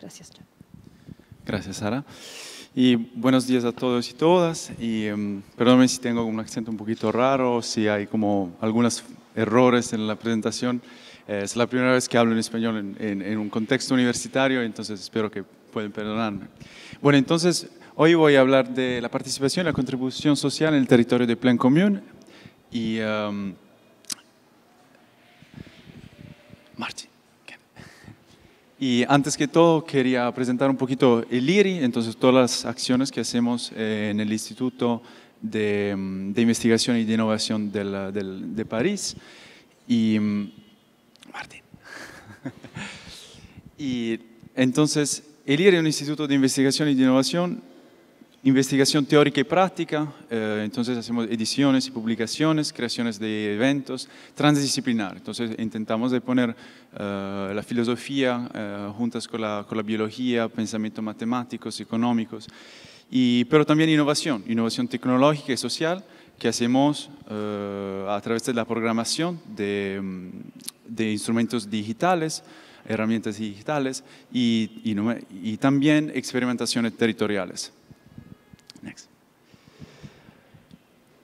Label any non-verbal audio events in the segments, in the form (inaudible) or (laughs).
Gracias, Gracias, Sara. Y buenos días a todos y todas. Y em, si tengo un acento un poquito raro, si hay como algunos errores en la presentación. Eh, es la primera vez que hablo en español en, un contexto universitario, entonces espero que pueden perdonarme. Bueno, entonces hoy voy a hablar de la participación y la contribución social en el territorio de Plan Común. Y. Em, Martín. Y antes que todo, quería presentar un poquito el IRI, entonces todas las acciones que hacemos eh, en el Instituto mm, de, Investigación y de Innovación de, de París. Y. Mm, Martín. (laughs) y entonces, el IRI es un instituto de investigación y de innovación investigación teórica y práctica, eh, entonces hacemos ediciones y publicaciones, creaciones de eventos, transdisciplinar, entonces intentamos de poner eh, la filosofía eh, juntas con la, biología, pensamientos matemáticos, económicos, pero también innovación, innovación tecnológica y social que hacemos a través de la programación de, mm, instrumentos digitales, herramientas digitales y también experimentaciones territoriales. Next.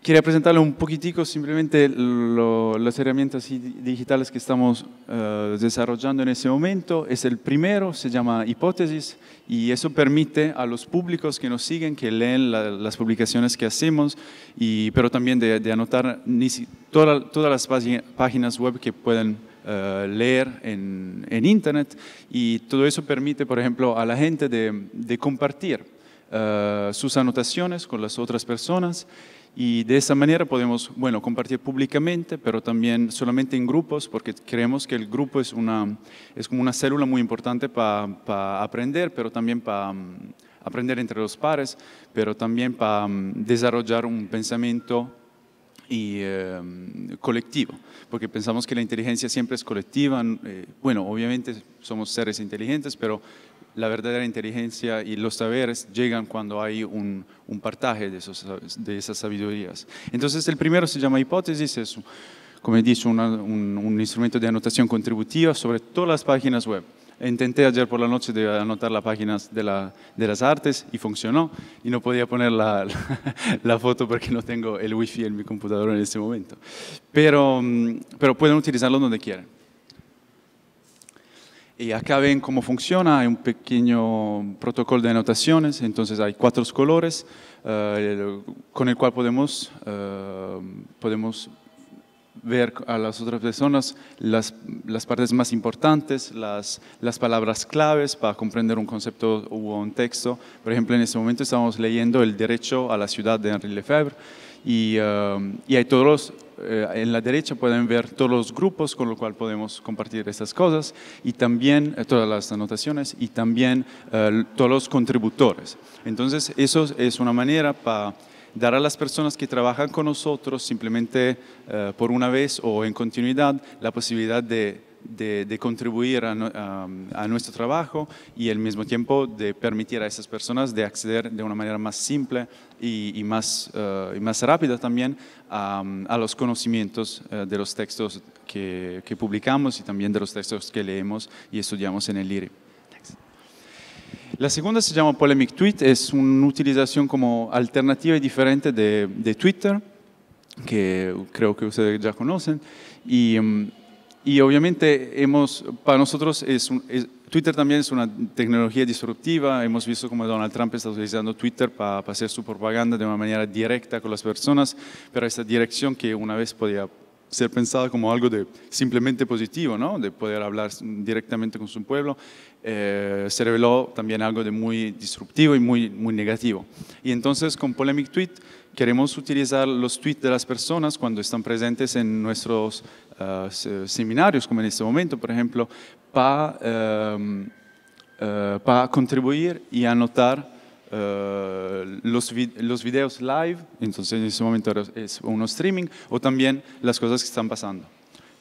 Quería presentarle un poquitico simplemente las herramientas digitales que estamos eh, desarrollando en ese momento. Es el primero, se llama Hipótesis, y eso permite a los públicos que nos siguen, que leen las publicaciones que hacemos, pero también de, anotar todas las páginas web que pueden eh, leer en, Internet y todo eso permite, por ejemplo, a la gente de compartir. Eh, sus anotaciones con las otras personas y de esa manera podemos, bueno, compartir públicamente, pero también solamente en grupos, porque creemos que el grupo es, una, es como una célula muy importante para aprender, pero también para mm, aprender entre los pares, pero también para mm, desarrollar un pensamiento y eh, colectivo, porque pensamos que la inteligencia siempre es colectiva. Eh, bueno, obviamente somos seres inteligentes, pero la verdadera inteligencia y los saberes llegan cuando hay un, partaje de, esas sabidurías. Entonces, el primero se llama hipótesis, es, como he dicho, un, instrumento de anotación contributiva sobre todas las páginas web. Intenté ayer por la noche de anotar las páginas de, las artes y funcionó y no podía poner (laughs) la, foto porque no tengo el wifi en mi computadora en este momento. pero mm, pueden utilizarlo donde quieran. Y acá ven cómo funciona, hay un pequeño protocolo de anotaciones, entonces hay cuatro colores eh, con el cual podemos, eh, podemos ver a las otras personas las, las partes más importantes, las, las, palabras claves para comprender un concepto o un texto. Por ejemplo, en este momento estamos leyendo el derecho a la ciudad de Henri Lefebvre y, eh, y hay todos los eh, en la derecha pueden ver todos los grupos con los cuales podemos compartir estas cosas y también eh, todas las anotaciones y también eh, todos los contributores. Entonces, eso es una manera para dar a las personas que trabajan con nosotros simplemente por una vez o en continuidad la posibilidad de de, contribuir a, nuestro trabajo y al mismo tiempo de permitir a esas personas de acceder de una manera más simple y, más, eh, y más rápida también a, los conocimientos eh, de los textos que, que, publicamos y también de los textos que leemos y estudiamos en el IRI. La segunda se llama Polemic Tweet, es una utilización como alternativa y diferente de, de Twitter, que creo que ustedes ya conocen, y... Mm, y obviamente hemos, para nosotros es, Twitter también es una tecnología disruptiva. Hemos visto cómo Donald Trump está utilizando Twitter para, hacer su propaganda de una manera directa con las personas, pero esta dirección que una vez podía ser pensada como algo de simplemente positivo, ¿no? de poder hablar directamente con su pueblo, eh, se reveló también algo de muy disruptivo y muy, muy negativo. Y entonces con Polemic Tweet queremos utilizar los tweets de las personas cuando están presentes en nuestros eh, seminarios, como en este momento, por ejemplo, para em, eh, contribuir y anotar eh, los, videos live, entonces en este momento es uno streaming, o también las cosas que están pasando.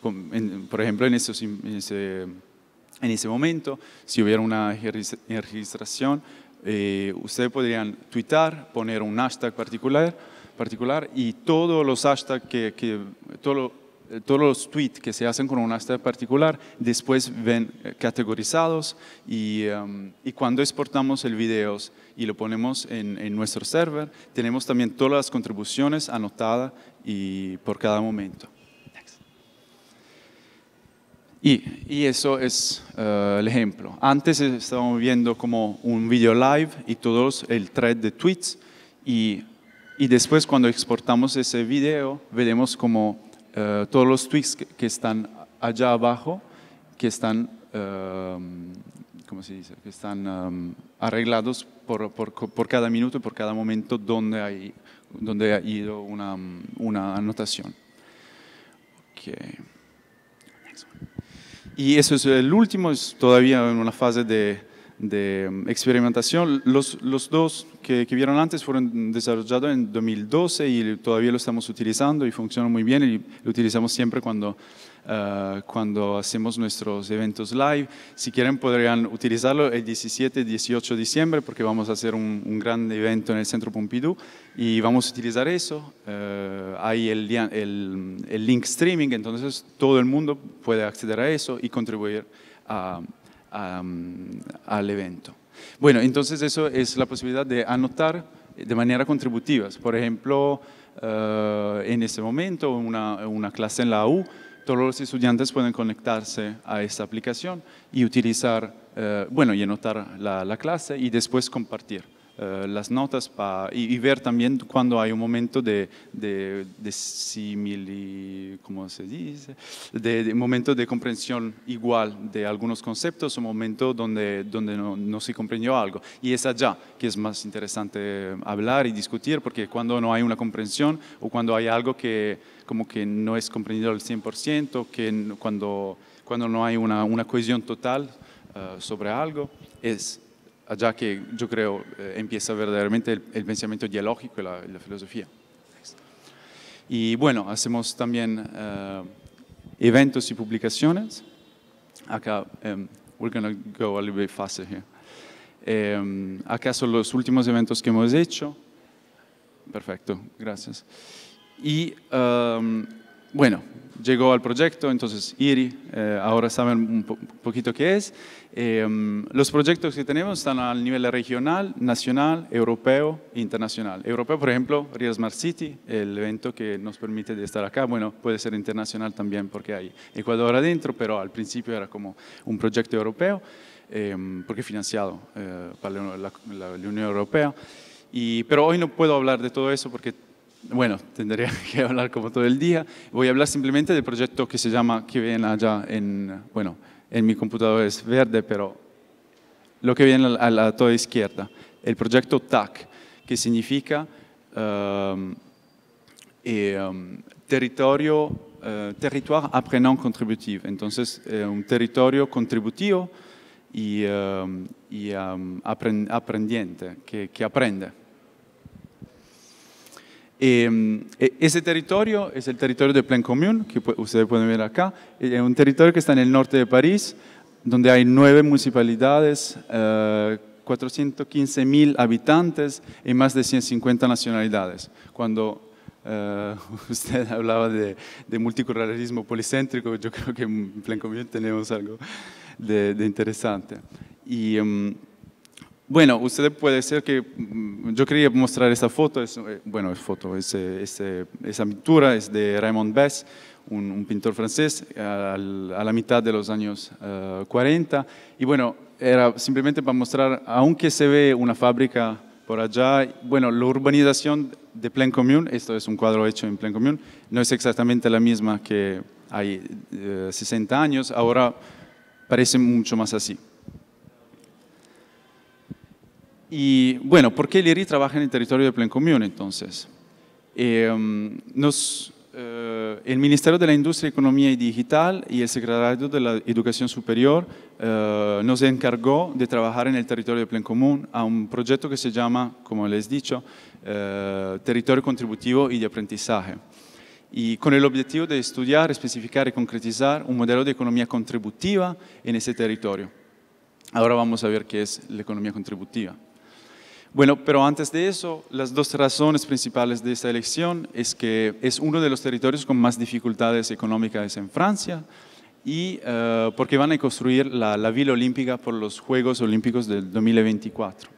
por ejemplo, en, estos, en, ese, en, ese, momento, si hubiera una registración, eh, ustedes podrían twittar, poner un hashtag particular, particular y todos los eh, todos los tweets que se hacen con un hashtag particular después ven eh, categorizados em, y, cuando exportamos el video y lo ponemos en, en, nuestro server, tenemos también todas las contribuciones anotadas y por cada momento. Y, eso es eh, el ejemplo. Antes estábamos viendo como un video live y todos el thread de tweets y, y después cuando exportamos ese video veremos como eh, todos los tweets que, están allá abajo, que están, eh, ¿cómo se dice? Que están arreglados por, por, por, cada minuto y por cada momento donde, hay, donde ha ido una, una anotación. Okay. Y eso es el último, es todavía en una fase de, de experimentación. Los, los dos que, que, vieron antes fueron desarrollados en 2012 y todavía lo estamos utilizando y funciona muy bien y lo utilizamos siempre cuando eh, cuando hacemos nuestros eventos live. Si quieren podrían utilizarlo el 17 18 de diciembre porque vamos a hacer un, gran evento en el Centro Pompidou y vamos a utilizar eso. Eh, hay el, link streaming, entonces todo el mundo puede acceder a eso y contribuir mm, al evento. Bueno, entonces eso es la posibilidad de anotar de manera contributiva. Por ejemplo, eh, en este momento, una, una, clase en la U todos los estudiantes pueden conectarse a esta aplicación y utilizar, eh, bueno, y anotar la clase y después compartir. Eh, las notas para y, ver también cuando hay un momento de, de, de simili, ¿cómo se dice? De, momento de comprensión igual de algunos conceptos, un momento donde, donde no, se comprendió algo. Y es allá que es más interesante hablar y discutir, porque cuando no hay una comprensión o cuando hay algo que como que no es comprendido al 100%, que cuando, cuando no hay una, una cohesión total eh, sobre algo, es allá que yo creo eh, empieza verdaderamente el, pensamiento dialógico y la, filosofía. Y bueno, hacemos también eh, eventos y publicaciones. Acá, em, we're going to go a little bit faster here. Em, acá son los últimos eventos que hemos hecho. Perfecto, gracias. Y em, bueno, llegó al proyecto, entonces IRI, eh, ahora saben un poquito qué es. Em, los proyectos que tenemos están a nivel regional, nacional, europeo internacional. Europeo, por ejemplo, Real Smart City, el evento que nos permite de estar acá. Bueno, puede ser internacional también porque hay Ecuador adentro, pero al principio era como un proyecto europeo, em, porque financiado eh, por la, Unión Europea. Y, pero hoy no puedo hablar de todo eso porque bueno, tendría (laughs) que hablar como todo el día. Voy a hablar simplemente del proyecto que se llama, que viene allá en, bueno, en mi computadora es verde, pero lo que viene a la, toda izquierda, el proyecto TAC, que significa um, eh, um, territorio, uh, territoire Entonces, eh, un territorio contributivo y, um, aprendiente, que aprende. Em, e, ese territorio es el territorio de Plan Commune, que ustedes pueden ver acá, eh, es un territorio que está en el norte de París, donde hay nueve municipalidades, eh, 415 mil habitantes y más de 150 nacionalidades. Cuando eh, (laughs) usted hablaba de, de, multiculturalismo policéntrico, yo creo que en Plain Commune tenemos algo de, interesante. Y... Em, bueno, usted puede ser que mm, yo quería mostrar esta foto, eh, bueno, es foto, es, eh, eh, esa pintura es de Raymond Bess, un, pintor francés a, la mitad de los años 40. Y bueno, era simplemente para mostrar, aunque se ve una fábrica por allá, bueno, la urbanización de Plain Commune, esto es un cuadro hecho en Plain Commune, no es exactamente la misma que hay 60 años, ahora parece mucho más así. Y bueno, ¿por qué el IRI trabaja en el territorio de Común entonces? Em, eh, el Ministerio de la Industria, Economía y Digital y el Secretario de la Educación Superior eh, nos encargó de trabajar en el territorio de Común a un proyecto que se llama, como les he dicho, eh, Territorio Contributivo y de Aprendizaje. Y con el objetivo de estudiar, especificar y concretizar un modelo de economía contributiva en ese territorio. Ahora vamos a ver qué es la economía contributiva. Bueno, pero antes de eso, las dos razones principales de esta elección es que es uno de los territorios con más dificultades económicas en Francia y eh, porque van a construir la, la Vila Olímpica por los Juegos Olímpicos del 2024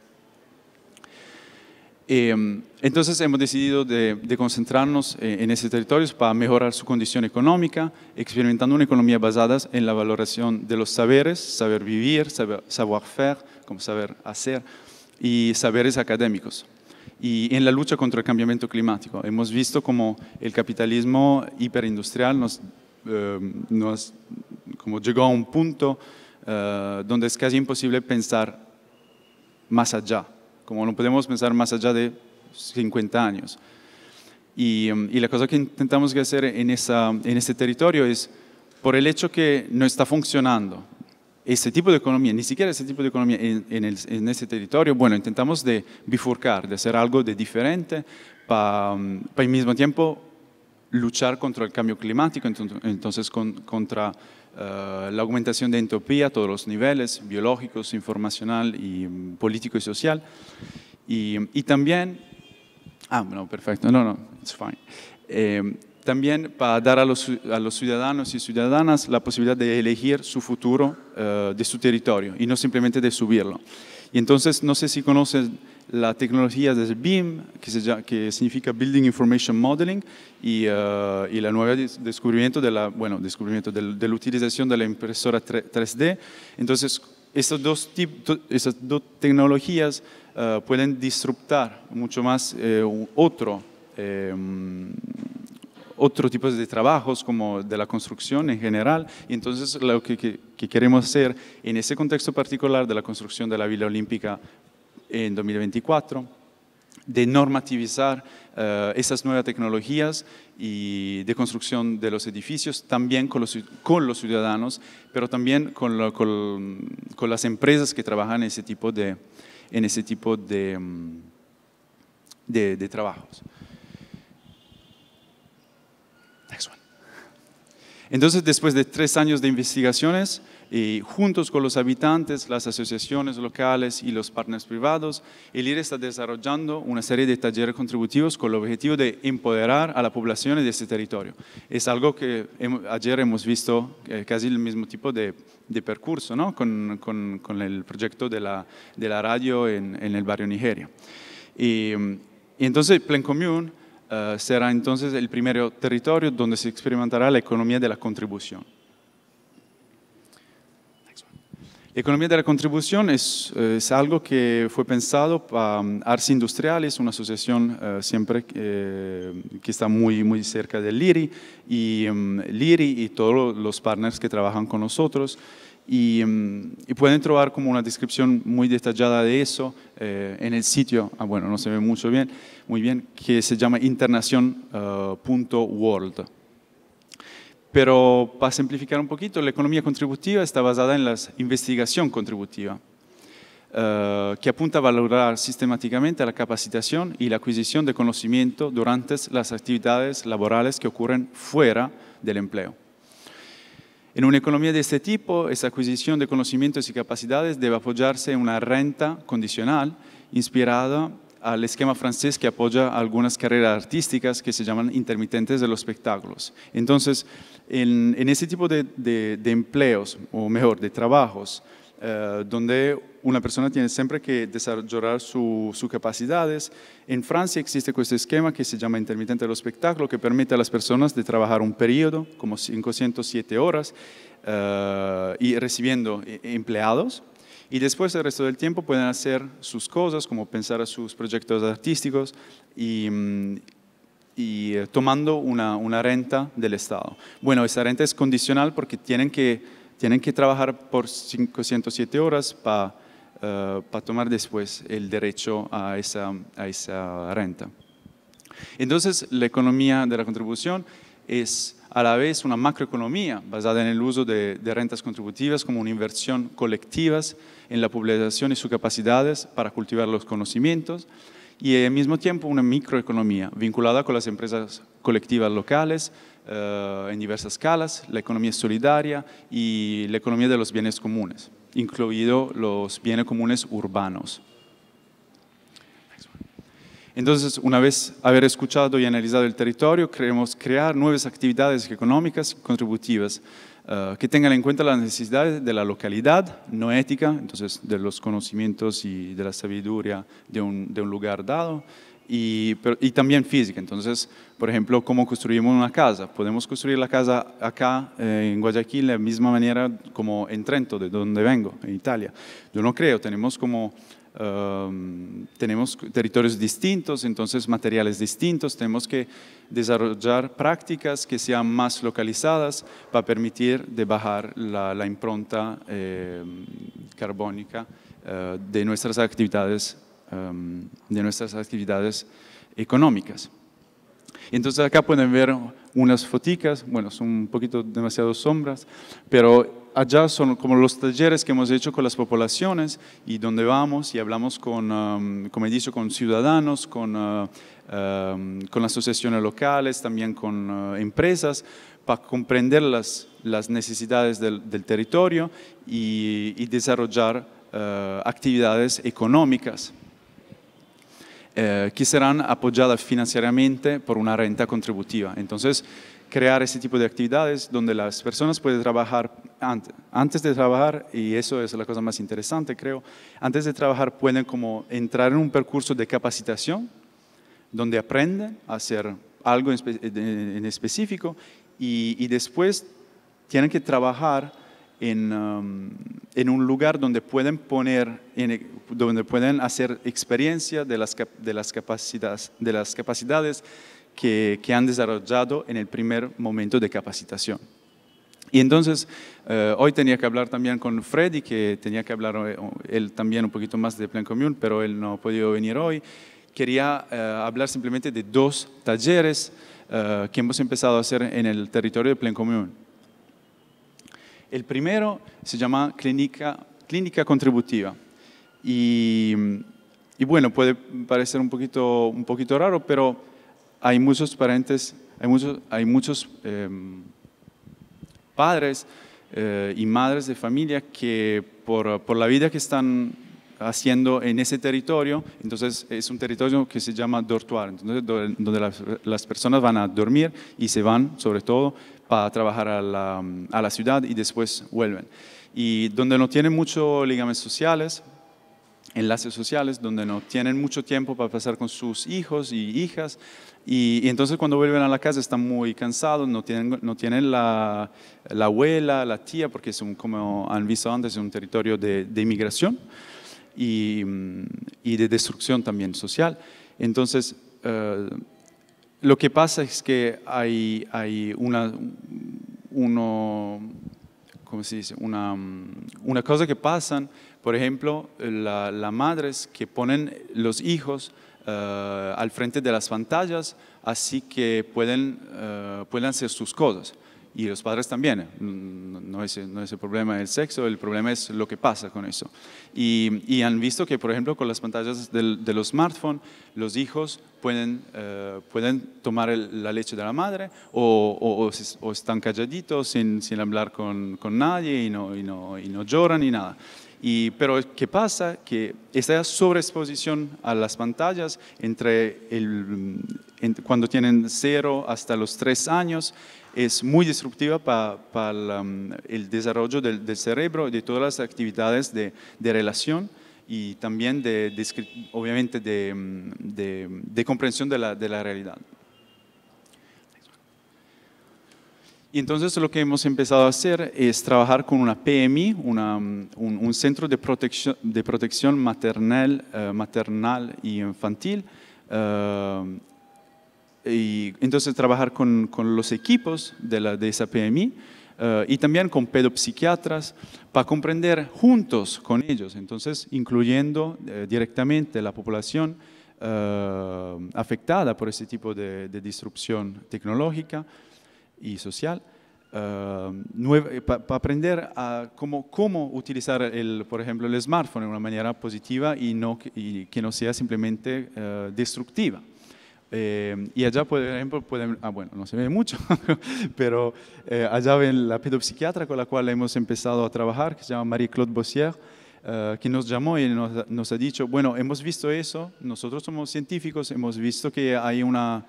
em, entonces hemos decidido de, concentrarnos eh, en ese territorio para mejorar su condición económica, experimentando una economía basada en la valoración de los saberes, saber vivir, saber, savoir faire, como saber hacer, y saberes académicos. Y en la lucha contra el cambio climático hemos visto como el capitalismo hiperindustrial nos, eh, nos como llegó a un punto eh, donde es casi imposible pensar más allá, como no podemos pensar más allá de 50 años. Mm, y, la cosa que intentamos hacer en, esa, en este territorio es, por el hecho que no está funcionando ese tipo de economía, ni siquiera ese tipo de economía en, en, ese territorio, bueno, intentamos de bifurcar, de hacer algo de diferente para al mismo tiempo luchar contra el cambio climático, entonces con, contra eh, la aumentación de entropía a todos los niveles, biológicos, informacional, y, político y social. Y, también, ah, no, perfecto, no, no, it's fine. Eh, también para dar a los, ciudadanos y ciudadanas la posibilidad de elegir su futuro eh, de su territorio y no simplemente de subirlo. Y entonces, no sé si conocen la tecnología del BIM, que, que significa Building Information Modeling, y, el eh, nuevo la nueva descubrimiento, de la, bueno, descubrimiento de, la utilización de la impresora 3D. Entonces, estas dos, esas dos tecnologías eh, pueden disruptar mucho más otro. Em, otro tipo de trabajos como de la construcción en general. Y entonces lo que, queremos hacer en ese contexto particular de la construcción de la Villa Olímpica en 2024 de normativizar eh, esas nuevas tecnologías y de construcción de los edificios, también con los, ciudadanos, pero también con, las empresas que trabajan en ese tipo de, en ese tipo de mm, trabajos. Entonces, después de tres años de investigaciones, y eh, juntos con los habitantes, las asociaciones locales y los partners privados, el IRE está desarrollando una serie de talleres contributivos con el objetivo de empoderar a la población de este territorio. Es algo que ayer hemos visto eh, casi el mismo tipo de, de percurso ¿no? con, el proyecto de la, radio en, el barrio Nigeria. Y, mm, entonces, Plan Commune eh, será entonces el primer territorio donde se experimentará la economía de la contribución. La economía de la contribución es, eh, algo que fue pensado para um, Ars Industriales, una asociación eh, siempre que está muy, muy cerca del LIRI, y um, LIRI y todos los partners que trabajan con nosotros. Mm, y, pueden trobar como una descripción muy detallada de eso eh, en el sitio, ah, bueno, no se ve mucho bien, muy bien, que se llama internación.world. Eh, Pero para simplificar un poquito, la economía contributiva está basada en la investigación contributiva, eh, que apunta a valorar sistemáticamente la capacitación y la adquisición de conocimiento durante las actividades laborales que ocurren fuera del empleo. En una economía de este tipo, esa adquisición de conocimientos y capacidades debe apoyarse en una renta condicional inspirada al esquema francés que apoya algunas carreras artísticas que se llaman intermitentes de los espectáculos. Entonces, en, en ese tipo de, empleos, o mejor, de trabajos, eh, donde una persona tiene siempre que desarrollar sus capacidades. En Francia existe este esquema que se llama intermitente del espectáculo, que permite a las personas de trabajar un periodo, como 507 horas, eh, y recibiendo e, empleados. Y después el resto del tiempo pueden hacer sus cosas, como pensar a sus proyectos artísticos y, mm, eh, tomando una, renta del Estado. Bueno, esa renta es condicional porque tienen que tienen que trabajar por 507 horas para eh, para tomar después el derecho a esa, a esa renta. Entonces, la economía de la contribución es a la vez una macroeconomía basada en el uso de, rentas contributivas como una inversión colectiva en la población y sus capacidades para cultivar los conocimientos y al mismo tiempo una microeconomía vinculada con las empresas colectivas locales eh, en diversas escalas, la economía solidaria y la economía de los bienes comunes incluido los bienes comunes urbanos. Entonces, una vez haber escuchado y analizado el territorio, queremos crear nuevas actividades económicas contributivas eh, que tengan en cuenta las necesidades de la localidad, no ética, entonces de los conocimientos y de la sabiduría de un lugar dado, y, pero, también física. Entonces, por ejemplo, cómo construimos una casa. Podemos construir la casa acá eh, en Guayaquil de la misma manera como en Trento, de donde vengo, en Italia. Yo no creo, tenemos como... Um, tenemos territorios distintos, entonces materiales distintos, tenemos que desarrollar prácticas que sean más localizadas para permitir de bajar la, impronta eh, carbónica eh, de nuestras actividades Em, de nuestras actividades económicas. Entonces acá pueden ver unas foticas, bueno, son un poquito demasiado sombras, pero allá son como los talleres que hemos hecho con las poblaciones y donde vamos y hablamos con, em, como he dicho, con ciudadanos, con, eh, em, con asociaciones locales, también con eh, empresas, para comprender las, las necesidades del, territorio y, desarrollar eh, actividades económicas. Eh, que serán apoyadas financieramente por una renta contributiva. Entonces, crear ese tipo de actividades donde las personas pueden trabajar antes, de trabajar, y eso es la cosa más interesante, creo, antes de trabajar pueden como entrar en un percurso de capacitación donde aprenden a hacer algo en, específico y después tienen que trabajar Um, en, un lugar donde pueden poner, donde pueden hacer experiencia de las, de las, capacidades, de las capacidades que, han desarrollado en el primer momento de capacitación. Y entonces, eh, hoy tenía que hablar también con Freddy, que tenía que hablar eh, él también un poquito más de Plan Común, pero él no ha podido venir hoy. Quería eh, hablar simplemente de dos talleres que hemos empezado a hacer en el territorio de Plan Común. El primero se llama clínica, clínica contributiva. Y, bueno, puede parecer un poquito, un poquito raro, pero hay muchos parentes, hay muchos, hay muchos em, padres eh, y madres de familia que por, por la vida que están haciendo en ese territorio, entonces es un territorio que se llama dortuar, entonces, donde las, personas van a dormir y se van, sobre todo, para trabajar a la, ciudad y después vuelven. Y donde no tienen muchos ligames sociales, enlaces sociales, donde no tienen mucho tiempo para pasar con sus hijos y hijas, y, entonces cuando vuelven a la casa están muy cansados, no tienen, no tienen la, abuela, la tía, porque es un, como han visto antes, es un territorio de inmigración y, de destrucción también social. Entonces, eh, lo que pasa es que hay, hay una, Una, cosa que pasan, por ejemplo, las madres que ponen los hijos eh, al frente de las pantallas, así que pueden, eh, pueden hacer sus cosas y los padres también. No es, no es el problema del sexo, el problema es lo que pasa con eso. Y, y han visto que, por ejemplo, con las pantallas del, de los smartphones, los hijos pueden, eh, pueden tomar la leche de la madre o, o, están calladitos sin, sin hablar con, con, nadie y no, y no, y no lloran ni nada. Y, pero ¿qué pasa? Que esta sobreexposición a las pantallas entre el, cuando tienen cero hasta los tres años es muy disruptiva para mm, el, desarrollo del, cerebro y de todas las actividades de, relación y también de, obviamente de, mm, comprensión de la, realidad. Y entonces lo que hemos empezado a hacer es trabajar con una PMI, mm, un, un, centro de protección, de protección maternal, eh, maternal y infantil, eh, y entonces trabajar con, los equipos de, la, esa PMI eh, y también con pedopsiquiatras para comprender juntos con ellos, entonces incluyendo eh, directamente la población eh, afectada por ese tipo de, disrupción tecnológica y social. para aprender cómo, utilizar, el, por ejemplo, el smartphone de una manera positiva y, que no sea simplemente destructiva. Eh, y allá, por ejemplo, pueden, ah, bueno, no se ve mucho, (laughs) pero eh, allá ven la pedopsiquiatra con la cual hemos empezado a trabajar, que se llama Marie-Claude Bossier, eh, que nos llamó y nos, nos, ha dicho, bueno, hemos visto eso, nosotros somos científicos, hemos visto que hay una,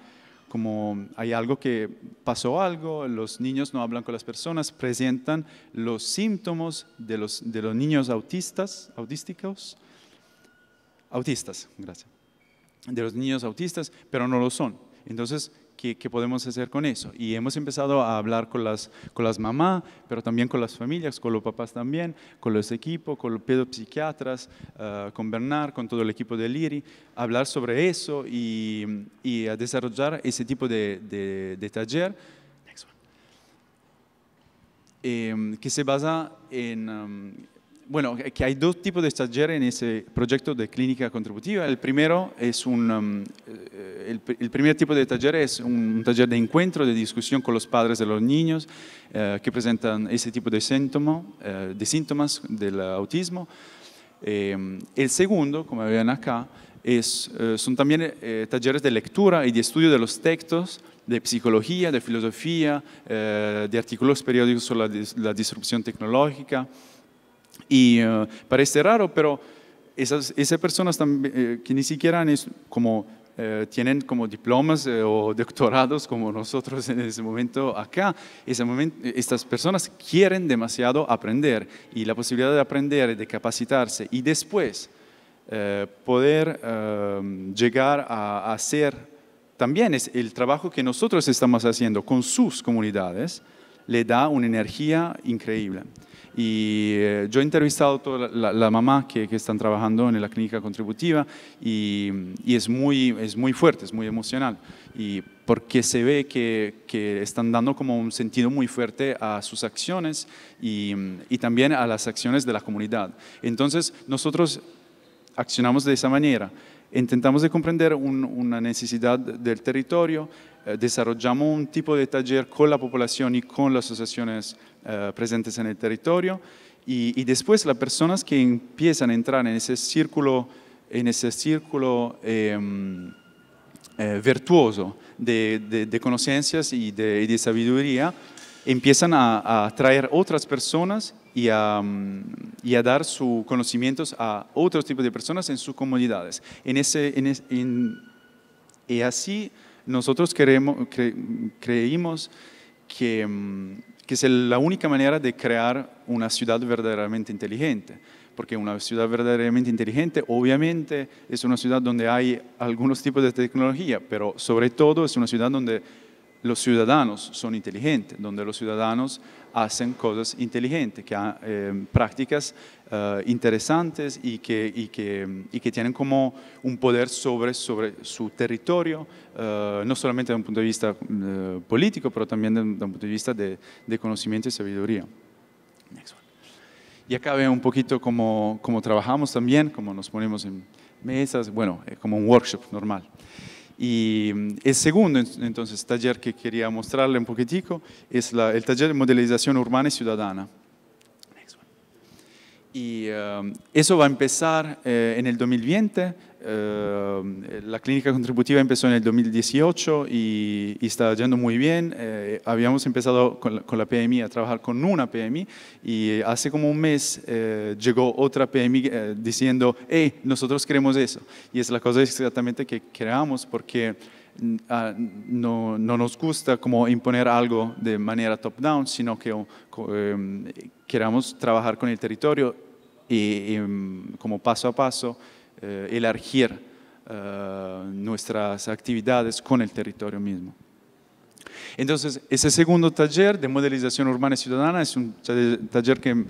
como hay algo que pasó algo, los niños no hablan con las personas, presentan los síntomas de los, de los niños autistas, autísticos, autistas, gracias de los niños autistas, pero no lo son. Entonces, ¿Qué, podemos hacer con eso. Y hemos empezado a hablar con las, con las mamás, pero también con las familias, con los papás también, con los equipos, con los pedopsiquiatras, eh, con Bernard, con todo el equipo de Liri, hablar sobre eso y, a desarrollar ese tipo de, de, taller em, que se basa en... Em, bueno, eh, que hay dos tipos de talleres en ese proyecto de clínica contributiva. El primero es un, um, eh, el, primer tipo de taller es un, taller de encuentro, de discusión con los padres de los niños eh, que presentan ese tipo de, de síntomas del autismo. el segundo, como ven acá, es, son también talleres de lectura y de estudio de los textos de psicología, de filosofía, de artículos periódicos sobre la, la disrupción tecnológica, y eh, parece raro, pero esas, esas personas eh, que ni siquiera como, eh, tienen como diplomas o (laughs) doctorados como nosotros en ese momento acá, estas personas quieren demasiado aprender y la posibilidad de aprender, de capacitarse y después poder em, llegar a, a hacer también es el trabajo que nosotros estamos haciendo con sus comunidades, le da una energía increíble. Y eh, yo he entrevistado a toda la, mamá que, que, están trabajando en la clínica contributiva y, es, muy, fuerte, es muy emocional. porque se ve que, están dando como un sentido muy fuerte a sus acciones y también a las acciones de la comunidad. Entonces, nosotros accionamos de esa manera intentamos de comprender una necesidad del territorio, eh, desarrollamos un tipo de taller con la población y con las asociaciones eh, presentes en el territorio y, después las personas que empiezan a entrar en ese círculo, en ese círculo em, eh, virtuoso de, conocencias y de, sabiduría, empiezan a, a atraer otras personas Mm, y a, dar sus conocimientos a otros tipos de personas en sus comunidades. y así nosotros creemos, que, mm, que es la única manera de crear una ciudad verdaderamente inteligente porque una ciudad verdaderamente inteligente obviamente es una ciudad donde hay algunos tipos de tecnología, pero sobre todo es una ciudad donde los ciudadanos son inteligentes, donde los ciudadanos hacen cosas inteligentes, que ah, eh, prácticas eh, interesantes y que, y que, y que, tienen como un poder sobre, sobre su territorio, eh, no solamente desde un punto de vista político, pero también desde un punto de vista de, conocimiento y sabiduría. Y acá veo un poquito cómo, cómo trabajamos también, cómo nos ponemos en mesas, bueno, como un workshop normal. Y el segundo, entonces, taller que quería mostrarle un poquitico es el taller de modelización urbana y ciudadana. Y um, eso va a empezar eh, en el 2020 Ehm, la clínica contributiva empezó en el 2018 y, y está yendo muy bien. Eh, habíamos empezado con la, PMI a trabajar con una PMI y hace como un mes eh, llegó otra PMI eh, diciendo, hey, nosotros queremos eso. Y es la cosa exactamente que creamos porque mm, ah, no, nos gusta como imponer algo de manera top-down, sino que em, queramos trabajar con el territorio y, mm, como paso a paso eh, elargir eh, nuestras actividades con el territorio mismo. Entonces, ese segundo taller de modelización urbana y ciudadana es un taller que,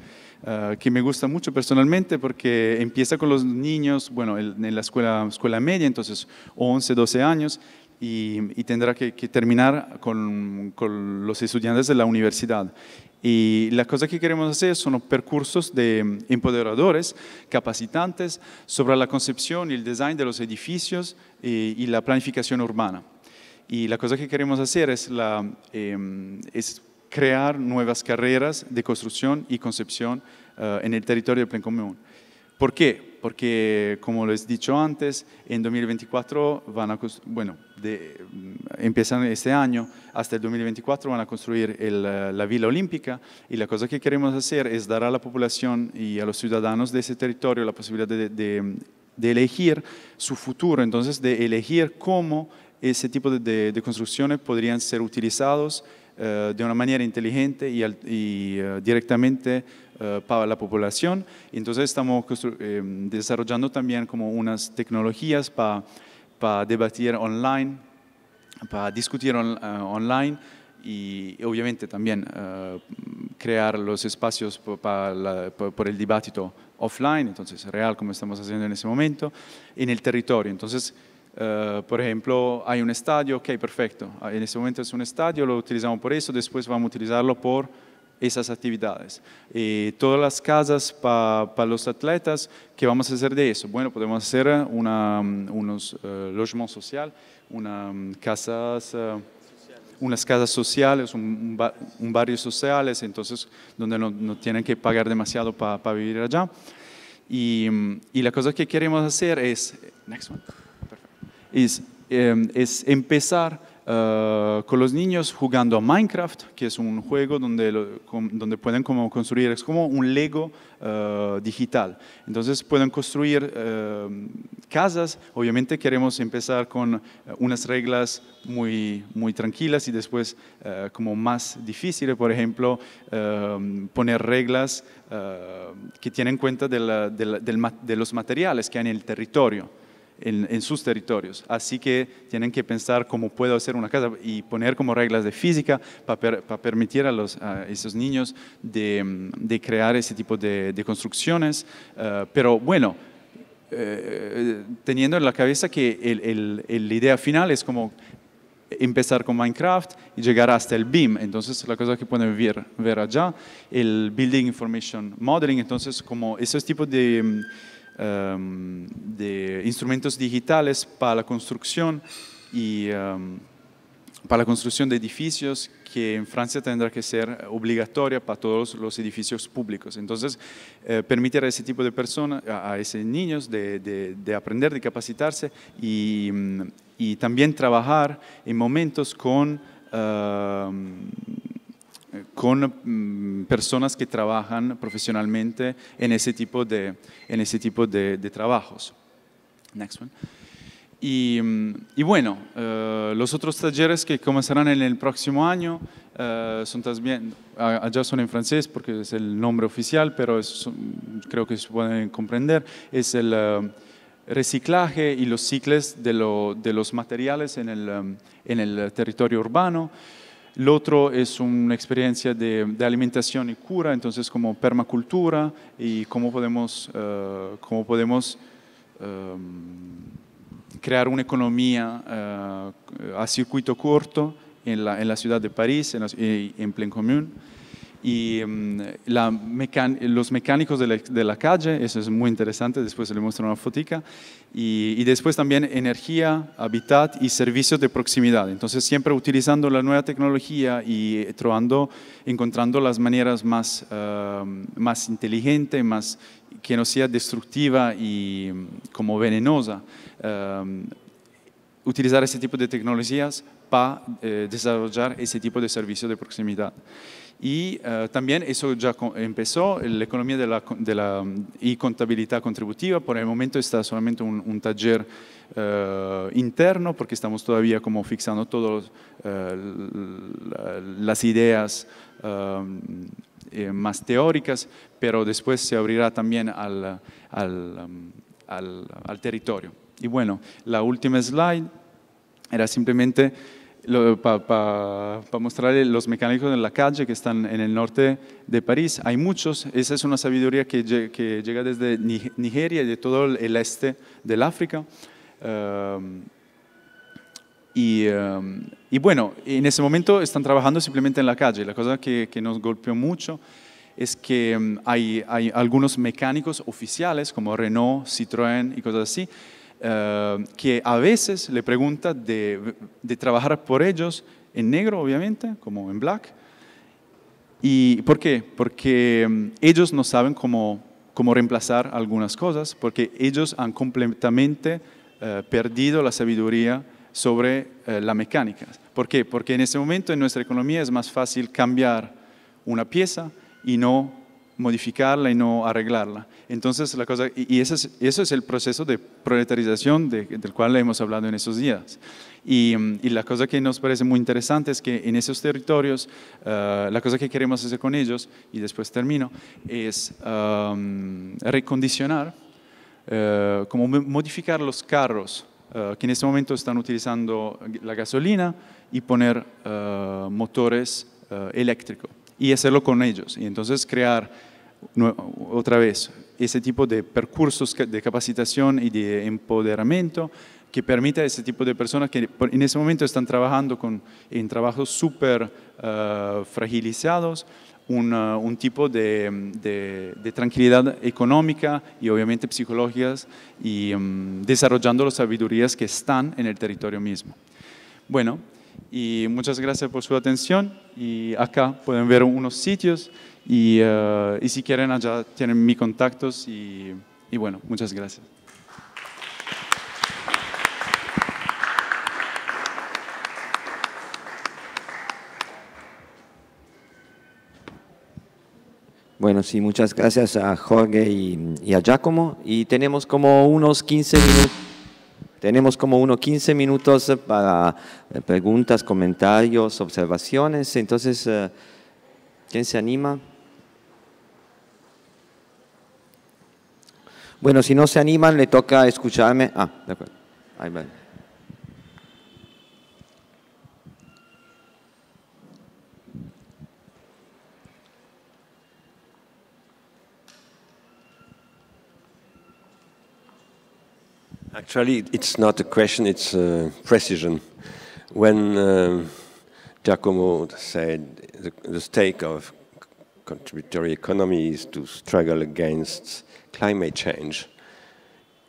eh, que me gusta mucho personalmente porque empieza con los niños, bueno, en la escuela, escuela media, entonces 11, 12 años, y, y tendrá que, que terminar con, con, los estudiantes de la universidad. Y la cosa que queremos hacer son percursos de mm, empoderadores, capacitantes, sobre la concepción y el design de los edificios eh, y, la planificación urbana. Y la cosa que queremos hacer es, em, crear nuevas carreras de construcción y concepción eh, en el territorio del Plencomún. ¿Por qué? Porque, como les he dicho antes, en 2024 van a, bueno, de, empiezan este año, hasta el 2024 van a construir eh, la Villa Olímpica y la cosa que queremos hacer es dar a la población y a los ciudadanos de ese territorio la posibilidad de, elegir su futuro, entonces de elegir cómo ese tipo de, de, construcciones podrían ser utilizados eh, de una manera inteligente y, eh, directamente eh, para la población. Entonces estamos desarrollando también como unas tecnologías para, debatir online, para discutir online y obviamente también crear los espacios por, por, el debate offline, entonces real como estamos haciendo en ese momento, en el territorio. Entonces eh, por ejemplo, hay un estadio, ok, perfecto. Ah, en este momento es un estadio, lo utilizamos por eso, después vamos a utilizarlo por esas actividades. y eh, todas las casas para los atletas, ¿qué vamos a hacer de eso? Bueno, podemos hacer eh, mm, unos logement social, una, mm, casas... unas casas sociales, un, barrio sociales, entonces donde no, tienen que pagar demasiado para vivir allá. Mm, y, la cosa que queremos hacer es... Em, es, empezar eh, con los niños jugando a Minecraft, que es un juego donde, pueden construir, es como un Lego eh, digital. Entonces pueden construir em, casas, obviamente queremos empezar con eh, unas reglas muy, muy tranquilas y después como más difíciles, por ejemplo, em, poner reglas que tienen en cuenta de los materiales que hay en el territorio en, sus territorios. Así que tienen que pensar cómo puedo hacer una casa y poner como reglas de física para, permitir a, esos niños de, crear ese tipo de, construcciones. Eh, pero bueno, eh, teniendo en la cabeza que el, la idea final es como empezar con Minecraft y llegar hasta el BIM. Entonces, la cosa que pueden ver, ver allá, el Building Information Modeling, entonces como esos tipos de Em, de instrumentos digitales para la construcción y em, para la construcción de edificios que en Francia tendrá que ser obligatoria para todos los edificios públicos. Entonces, eh, permitir a ese tipo de personas, a, esos niños, de, aprender, de capacitarse mm, y, también trabajar en momentos con... Em, con mm, personas que trabajan profesionalmente en ese tipo de, en ese tipo de, trabajos. Next one. Y, mm, bueno, eh, los otros talleres que comenzarán en el próximo año eh, son también, allá ah, son en francés porque es el nombre oficial, pero creo que se pueden comprender, es el eh, reciclaje y los ciclos de, de, los materiales en el, en el territorio urbano. El otro es una experiencia de, alimentación y cura, entonces como permacultura y cómo podemos, eh, cómo podemos em, crear una economía eh, a circuito corto en la, ciudad de París, en, en Commune y mm, los mecánicos de la, calle, eso es muy interesante, después le muestro una fotica, y, después también energía, hábitat y servicios de proximidad. Entonces siempre utilizando la nueva tecnología y eh, encontrando las maneras más, eh, más inteligentes, más, que no sea destructiva y mm, como venenosa. Eh, utilizar ese tipo de tecnologías para desarrollar ese tipo de servicios de proximidad. Y eh, también eso ya empezó, la economía de la, de la, y mm, contabilidad contributiva. Por el momento está solamente un, taller eh, interno porque estamos todavía como fixando todas eh, las ideas mm, más teóricas, pero después se abrirá también al, mm, al, al territorio. Y bueno, la última slide era simplemente para mostrar los mecánicos en la calle que están en el norte de París. Hay muchos, esa es una sabiduría que, llega desde Nigeria y de todo el este del África. Um, um, y, bueno, en ese momento están trabajando simplemente en la calle. La cosa que, nos golpeó mucho es que um, hay, hay algunos mecánicos oficiales como Renault, Citroën y cosas así eh, que a veces le pregunta de, trabajar por ellos en negro, obviamente, como en black. ¿Y por qué? Porque mm, ellos no saben cómo, reemplazar algunas cosas, porque ellos han completamente eh, perdido la sabiduría sobre eh, la mecánica. ¿Por qué? Porque en ese momento en nuestra economía es más fácil cambiar una pieza y no modificarla y no arreglarla. Entonces, la cosa, y, eso es, el proceso de proletarización del cual hemos hablado en esos días. Y, la cosa que nos parece muy interesante es que en esos territorios, eh, la cosa que queremos hacer con ellos, y después termino, es recondicionar, eh, como modificar los carros eh, que en este momento están utilizando la gasolina y poner motores eléctricos y hacerlo con ellos. Y entonces crear otra vez ese tipo de percursos de capacitación y de empoderamiento que permite a ese tipo de personas que en ese momento están trabajando con, en trabajos súper eh, fragilizados, un, eh, un tipo de, de, tranquilidad económica y obviamente psicológicas y mm, desarrollando las sabidurías que están en el territorio mismo. Bueno, y muchas gracias por su atención y acá pueden ver unos sitios y, eh, y si quieren, allá tienen mis contactos y, y bueno, muchas gracias. Bueno, sí, muchas gracias a Jorge y, a Giacomo. Y tenemos como unos 15 minutos. Tenemos como unos 15 minutos para eh, preguntas, comentarios, observaciones. Entonces, eh, ¿quién se anima? Bueno, si no se animan, le toca escucharme. Ah, de acuerdo. Ahí va. Actually, it's not a question, it's a uh, precision. When uh, Giacomo said the, the stake of contributory economy is to struggle against climate change,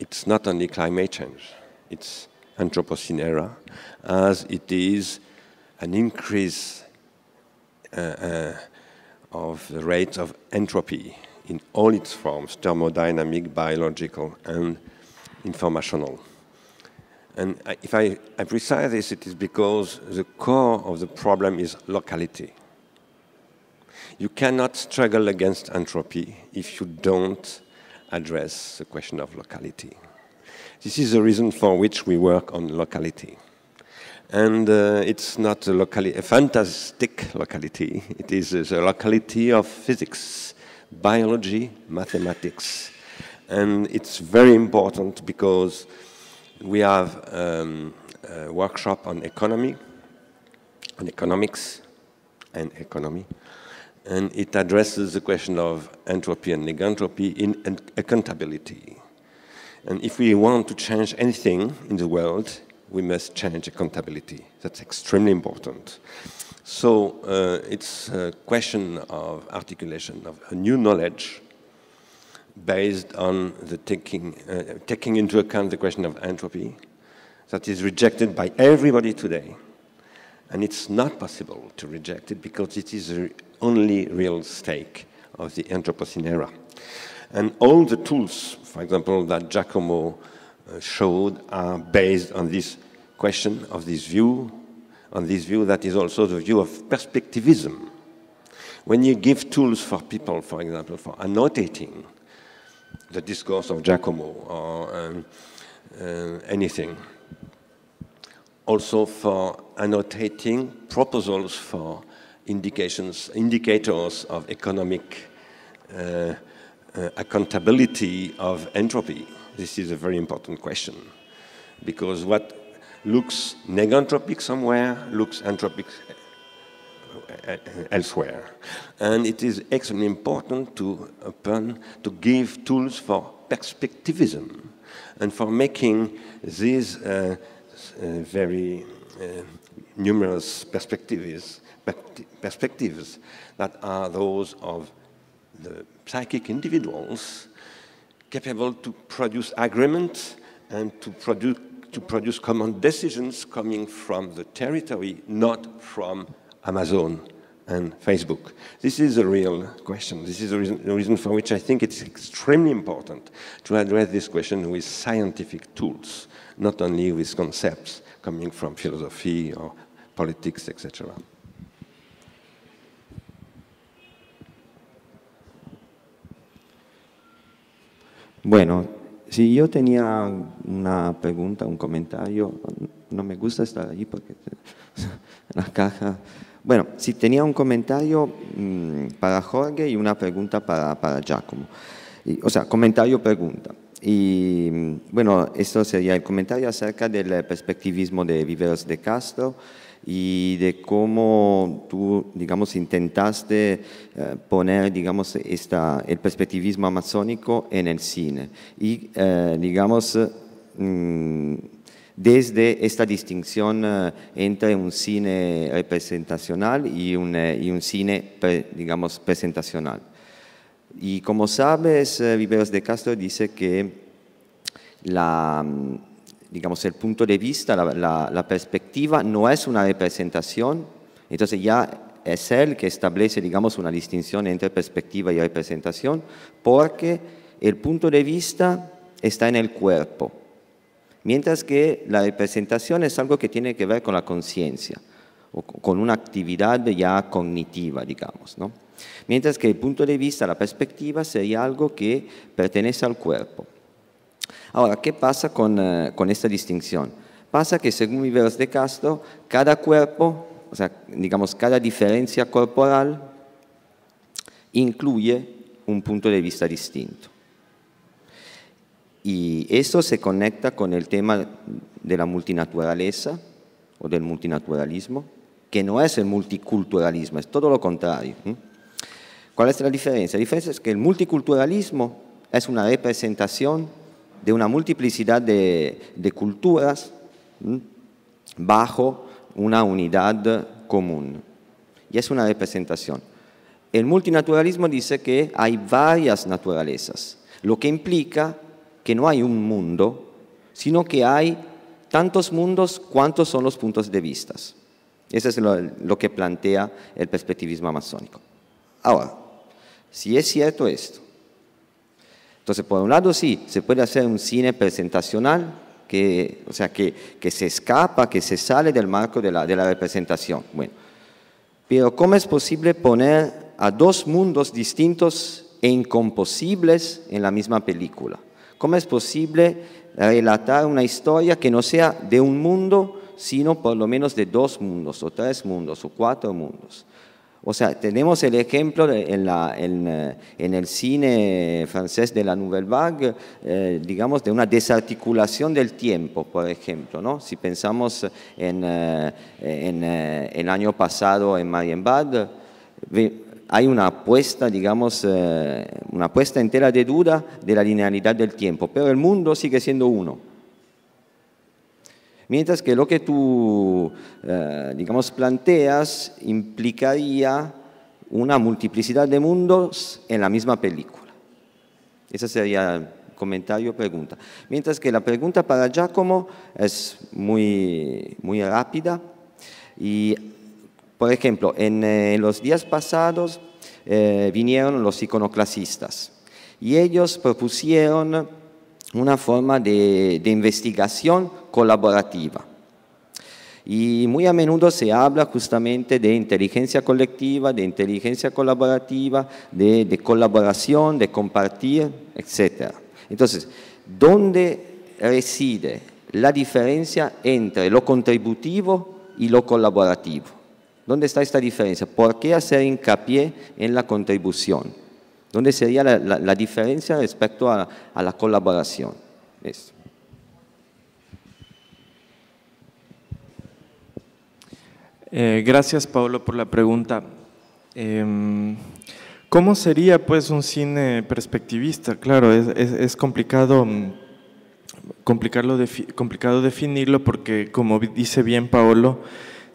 it's not only climate change, it's Anthropocene era, as it is an increase uh, uh, of the rate of entropy in all its forms, thermodynamic, biological, and informational. And if I, I precise this, it is because the core of the problem is locality. You cannot struggle against entropy if you don't address the question of locality. This is the reason for which we work on locality. And uh, it's not a, locali a fantastic locality, it is uh, the locality of physics, biology, mathematics. And it's very important because we have um, a workshop on economy, on economics and economy and it addresses the question of entropy and negentropy in accountability. And if we want to change anything in the world, we must change accountability. That's extremely important. So uh, it's a question of articulation of a new knowledge based on the taking, uh, taking into account the question of entropy that is rejected by everybody today. And it's not possible to reject it because it is a only real stake of the Anthropocene era. And all the tools, for example, that Giacomo uh, showed are based on this question of this view, on this view that is also the view of perspectivism. When you give tools for people, for example, for annotating the discourse of Giacomo or um, uh, anything, also for annotating proposals for indications, indicators of economic uh, uh, accountability of entropy? This is a very important question because what looks negentropic somewhere looks entropic uh, uh, elsewhere. And it is extremely important to, open, to give tools for perspectivism and for making these uh, uh very numerous perspectives perspectives that are those of the psychic individuals capable to produce agreement and to produce, to produce common decisions coming from the territory, not from Amazon and Facebook. This is a real question. This is the reason, reason for which I think it's extremely important to address this question with scientific tools, not only with concepts coming from philosophy or politics, etc. Bueno, si yo tenía una pregunta, un comentario, no me gusta estar allí porque (laughs) la caja. Bueno, si tenía un comentario mm, para Jorge y una pregunta para, para Giacomo. o sea, comentario, pregunta. Y mm, bueno, esto sería el comentario acerca del eh, perspectivismo de Viveros de Castro y de cómo tú, digamos, intentaste eh, poner, digamos, esta, el perspectivismo amazónico en el cine. Y, eh, digamos, eh, mm, desde esta distinción entre un cine representacional y un, y un cine, digamos, presentacional. Y como sabes, Viveros de Castro dice que la, mm, digamos, el punto de vista, la, perspectiva, no es una representación, entonces ya es él que establece, digamos, una distinción entre perspectiva y representación, porque el punto de vista está en el cuerpo, mientras que la representación es algo que tiene que ver con la conciencia, o con una actividad ya cognitiva, digamos, ¿no? Mientras que el punto de vista, la perspectiva, sería algo que pertenece al cuerpo. Ahora, ¿qué pasa eh, con, esta distinción? Pasa que según Viveros de Castro, cada cuerpo, o sea, digamos, cada diferencia corporal incluye un punto de vista distinto. Y eso se conecta con el tema de la multinaturaleza o del multinaturalismo, que no es el multiculturalismo, es todo lo contrario. ¿Cuál es la diferencia? La diferencia es que el multiculturalismo es una representación de una multiplicidad de, culturas bajo una unidad común. Y es una representación. El multinaturalismo dice que hay varias naturalezas, lo que implica que no hay un mundo, sino que hay tantos mundos cuantos son los puntos de vista. Eso es lo que plantea el perspectivismo amazónico. Ahora, si es cierto esto, entonces, por un lado sí, se puede hacer un cine presentacional, que, o sea, que, se escapa, que se sale del marco de la, de la representación. Bueno, pero ¿cómo es posible poner a dos mundos distintos e incomposibles en la misma película? ¿Cómo es posible relatar una historia que no sea de un mundo, sino por lo menos de dos mundos, o tres mundos, o cuatro mundos? O sea, tenemos el ejemplo eh, en, el cine francés de la Nouvelle Vague, eh, digamos, de una desarticulación del tiempo, por ejemplo. Si pensamos en, eh, en el año pasado en Marienbad, hay una apuesta, digamos, una apuesta entera de duda de la linealidad del tiempo, pero el mundo sigue siendo uno. Mientras que lo que tú, eh, digamos, planteas implicaría una multiplicidad de mundos en la misma película. Ese sería el comentario, pregunta. Mientras que la pregunta para Giacomo es muy, muy rápida y, por ejemplo, en, eh, los días pasados eh, vinieron los iconoclasistas y ellos propusieron una forma de, investigación colaborativa. Y muy a menudo se habla justamente de inteligencia colectiva, de inteligencia colaborativa, de, de colaboración, de compartir, etc. Entonces, ¿dónde reside la diferencia entre lo contributivo y lo colaborativo? ¿Dónde está esta diferencia? ¿Por qué hacer hincapié en la contribución? ¿Dónde sería la, diferencia respecto a, la colaboración? Eh, gracias, Paolo, por la pregunta. Em, ¿Cómo sería pues un cine perspectivista? Claro, es, complicado, mm, complicarlo, complicado definirlo porque, como dice bien Paolo,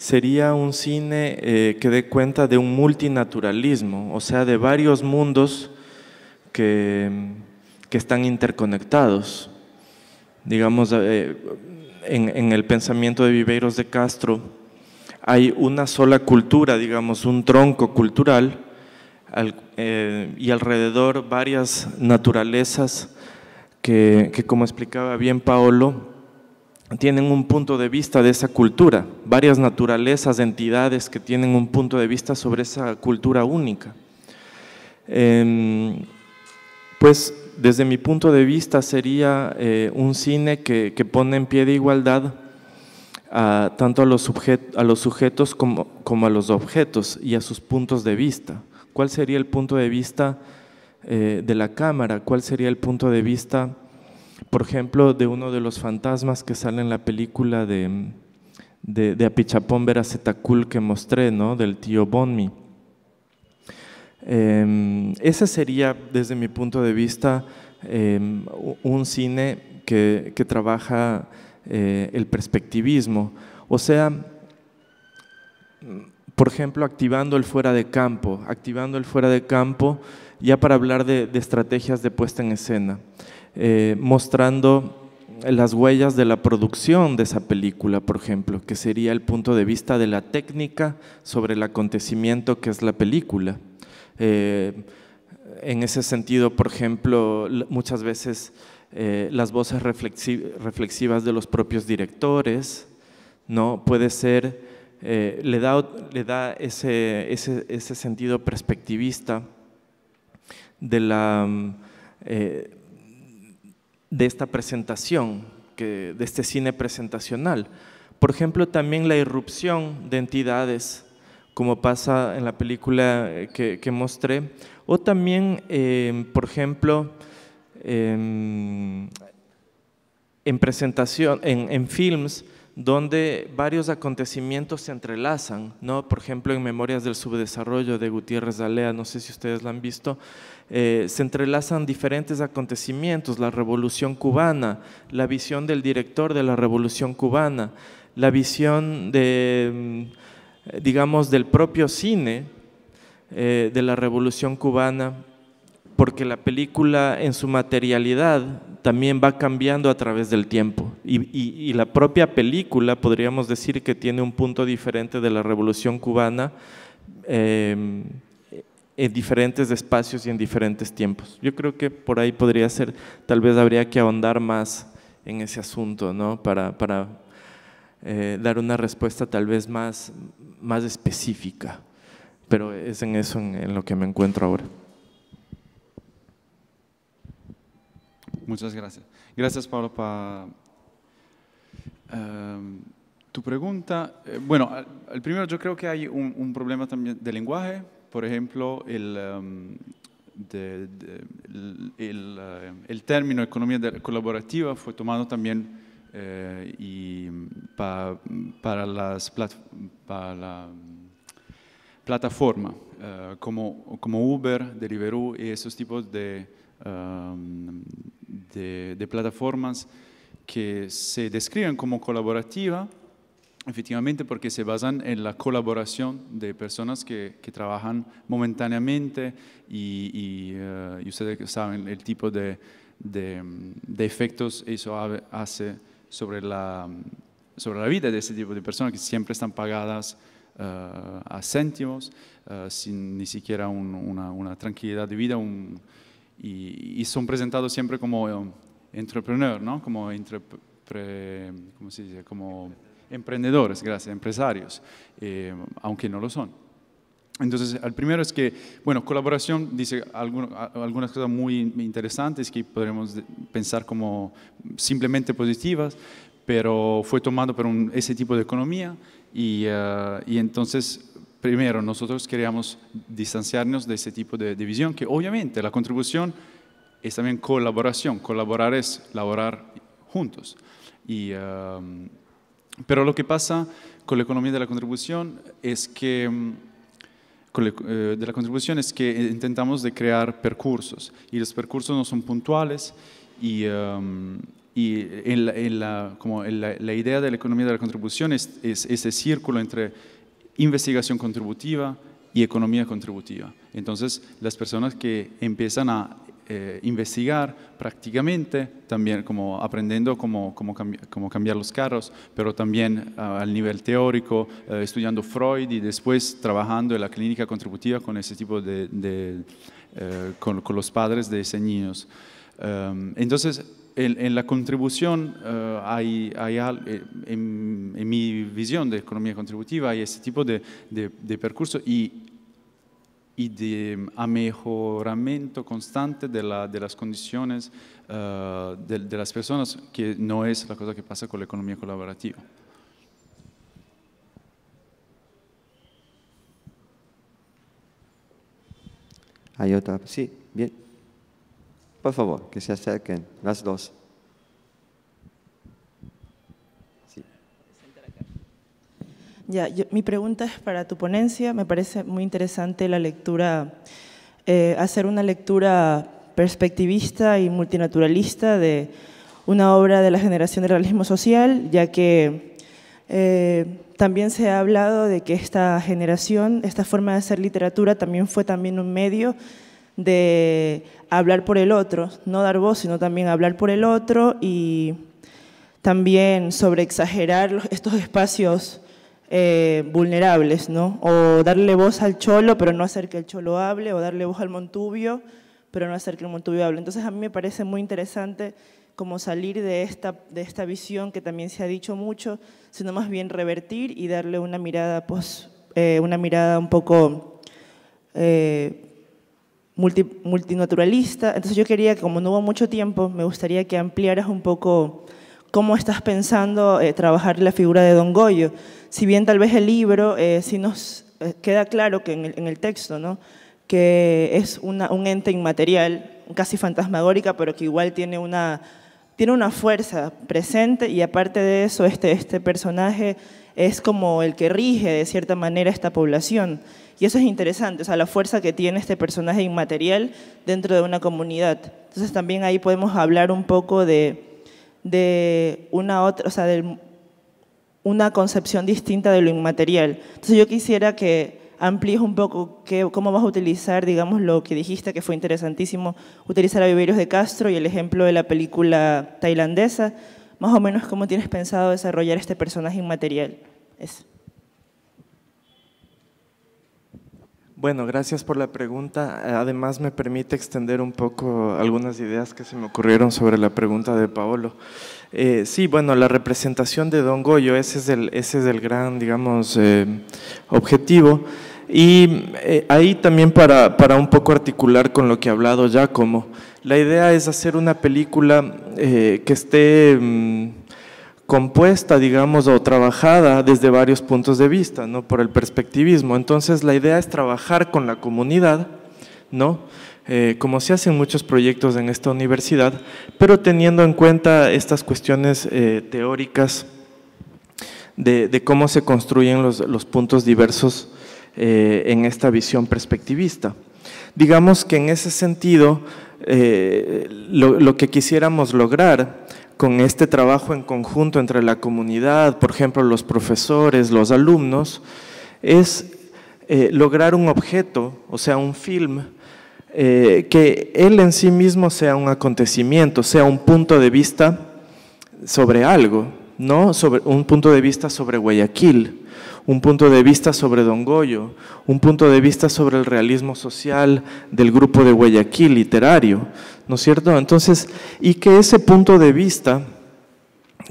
sería un cine eh, que dé cuenta de un multinaturalismo, o sea, de varios mundos que, están interconectados. Digamos, eh, en, el pensamiento de Viveiros de Castro hay una sola cultura, digamos, un tronco cultural eh, y alrededor varias naturalezas que, como explicaba bien Paolo, tienen un punto de vista de esa cultura, varias naturalezas, entidades que tienen un punto de vista sobre esa cultura única. Em, pues desde mi punto de vista sería eh, un cine que, pone en pie de igualdad tanto a los, a los sujetos como, a los objetos y a sus puntos de vista. ¿Cuál sería el punto de vista eh, de la cámara? ¿Cuál sería el punto de vista por ejemplo, de uno de los fantasmas que sale en la película de, de, de Apichapón Veracetacul que mostré, ¿no? del tío Bonmi. Em, ese sería, desde mi punto de vista, em, un cine que, trabaja eh, el perspectivismo. O sea, por ejemplo, activando el fuera de campo, activando el fuera de campo ya para hablar de estrategias de puesta en escena. Eh, mostrando las huellas de la producción de esa película, por ejemplo, que sería el punto de vista de la técnica sobre el acontecimiento que es la película. Eh, en ese sentido, por ejemplo, muchas veces eh, las voces reflexivas de los propios directores, ¿no? Puede ser, le da, ese, sentido perspectivista de la mm, de esta presentación, de este cine presentacional. Por ejemplo, también la irrupción de entidades, como pasa en la película eh, que, mostré, o también, em, por ejemplo, em, en presentación, en, en films, donde varios acontecimientos se entrelazan, Por ejemplo, en Memorias del Subdesarrollo de Gutiérrez Alea, no sé si ustedes la han visto, eh, se entrelazan diferentes acontecimientos, la Revolución Cubana, la visión del director de la Revolución Cubana, la visión de, mm, digamos, del propio cine eh, de la Revolución Cubana, porque la película en su materialidad también va cambiando a través del tiempo. Y, la propia película podríamos decir que tiene un punto diferente de la Revolución cubana eh, en diferentes espacios y en diferentes tiempos. Yo creo que por ahí podría ser, tal vez habría que ahondar más en ese asunto, Para, eh, dar una respuesta tal vez más, más específica. Pero es en eso en lo que me encuentro ahora. Muchas gracias. Gracias, Pablo, para em, tu pregunta. Eh, bueno, el primero, yo creo que hay un, problema también de lenguaje. Por ejemplo, el, em, eh, el, término economía colaborativa fue tomado también eh, y para, las la plataforma, como, como Uber, Deliveroo y esos tipos de de, plataformas que se describen como colaborativa, efectivamente porque se basan en la colaboración de personas que, trabajan momentáneamente y, eh, ustedes saben el tipo de, de, efectos eso hace sobre la, sobre la vida de ese tipo de personas que siempre están pagadas eh, a céntimos, eh, sin ni siquiera una, una, tranquilidad de vida, un, y, son presentados siempre como eh, entrepreneurs, Como, como emprendedores, gracias, empresarios, eh, aunque no lo son. Entonces, el primero es que, bueno, colaboración dice algunas cosas muy interesantes que podremos pensar como simplemente positivas, pero fue tomado por ese tipo de economía y, eh, y entonces primero, nosotros queríamos distanciarnos de ese tipo de división, que obviamente la contribución es también colaboración. Colaborar es laborar juntos. Um, pero lo que pasa con la economía de la contribución es que um, eh, de la contribución es que intentamos de crear percursos y los percursos no son puntuales y, um, en la, como la, idea de la economía de la contribución es ese círculo entre investigación contributiva y economía contributiva. Entonces, las personas que empiezan a eh, investigar prácticamente, también como aprendiendo cómo, cómo, cambiar los carros, pero también a al nivel teórico, eh, estudiando Freud y después trabajando en la clínica contributiva con ese tipo de, eh, con, los padres de ese niños. Em, entonces, en, la contribución eh, hay, hay eh, en, mi visión de economía contributiva hay este tipo de, de, percurso y, y de mejoramiento constante de, las condiciones eh, de, las personas, que no es la cosa que pasa con la economía colaborativa. Hay otra, sí, bien. Por favor, que se acerquen las dos. Ya, mi pregunta es para tu ponencia. Me parece muy interesante la lectura, eh, hacer una lectura perspectivista y multinaturalista de una obra de la generación del realismo social, ya que eh, también se ha hablado de que esta generación, esta forma de hacer literatura también fue también un medio de hablar por el otro, no dar voz, sino también hablar por el otro y también sobre exagerar estos espacios eh, vulnerables, ¿no? O darle voz al cholo, pero no hacer que el cholo hable, o darle voz al montubio, pero no hacer que el montubio hable. Entonces a mí me parece muy interesante como salir de esta, de esta visión que también se ha dicho mucho, sino más bien revertir y darle una mirada, pues, eh, una mirada un poco... Eh, multinaturalista. Entonces yo quería, como no hubo mucho tiempo, me gustaría que ampliaras un poco cómo estás pensando eh, trabajar la figura de Don Goyo. Si bien tal vez el libro si eh, sí nos eh, queda claro que en el, texto, ¿no? que es un ente inmaterial, casi fantasmagórica, pero que igual tiene una, tiene una fuerza presente y aparte de eso, este, este personaje es como el que rige de cierta manera esta población. Y eso es interesante, o sea, la fuerza que tiene este personaje inmaterial dentro de una comunidad. Entonces también ahí podemos hablar un poco de, de una otra, o sea, de una concepción distinta de lo inmaterial. Entonces yo quisiera que amplíes un poco qué, cómo vas a utilizar, digamos, lo que dijiste, que fue interesantísimo, utilizar a Viverios de Castro y el ejemplo de la película tailandesa, más o menos cómo tienes pensado desarrollar este personaje inmaterial. Es Bueno, gracias por la pregunta. Además me permite extender un poco algunas ideas que se me ocurrieron sobre la pregunta de Paolo. Eh, sí, bueno, la representación de Don Goyo, ese es el, ese es el gran, digamos, eh, objetivo. Y eh, ahí también para, un poco articular con lo que ha hablado ya, como la idea es hacer una película que esté... Mm, compuesta, digamos, o trabajada desde varios puntos de vista, ¿no? Por el perspectivismo. Entonces, la idea es trabajar con la comunidad, ¿no? Eh, como se hacen muchos proyectos en esta universidad, pero teniendo en cuenta estas cuestiones eh, teóricas de, cómo se construyen los, puntos diversos eh, en esta visión perspectivista. Digamos que en ese sentido, lo que quisiéramos lograr con este trabajo en conjunto entre la comunidad, por ejemplo, los profesores, los alumnos, es eh, lograr un objeto, o sea, un film, eh, que él en sí mismo sea un acontecimiento, sea un punto de vista sobre algo, ¿no? Sobre, un punto de vista sobre Guayaquil un punto de vista sobre Don Goyo, un punto de vista sobre el realismo social del grupo de Guayaquil literario, ¿no es cierto? Entonces, y que ese punto de vista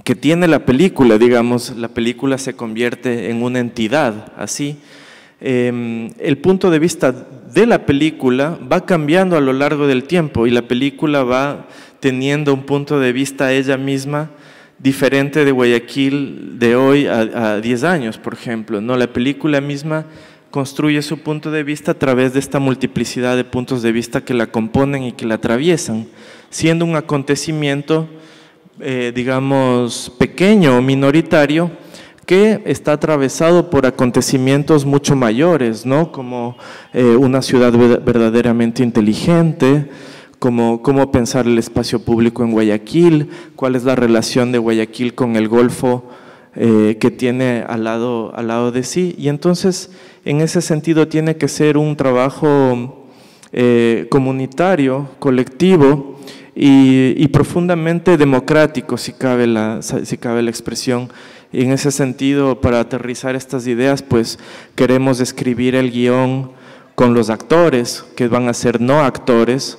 que tiene la película, digamos, la película se convierte en una entidad así, em, el punto de vista de la película va cambiando a lo largo del tiempo y la película va teniendo un punto de vista ella misma diferente de Guayaquil de hoy a 10 años, por ejemplo. No, la película misma construye su punto de vista a través de esta multiplicidad de puntos de vista que la componen y que la atraviesan, siendo un acontecimiento, eh, digamos, pequeño o minoritario, que está atravesado por acontecimientos mucho mayores, como eh, una ciudad verdaderamente inteligente, cómo pensar el espacio público en Guayaquil, cuál es la relación de Guayaquil con el Golfo eh, que tiene al lado, al lado de sí. Y entonces, en ese sentido, tiene que ser un trabajo eh, comunitario, colectivo y, profundamente democrático, si cabe la, si cabe la expresión. Y en ese sentido, para aterrizar estas ideas, pues queremos escribir el guión con los actores, que van a ser no actores,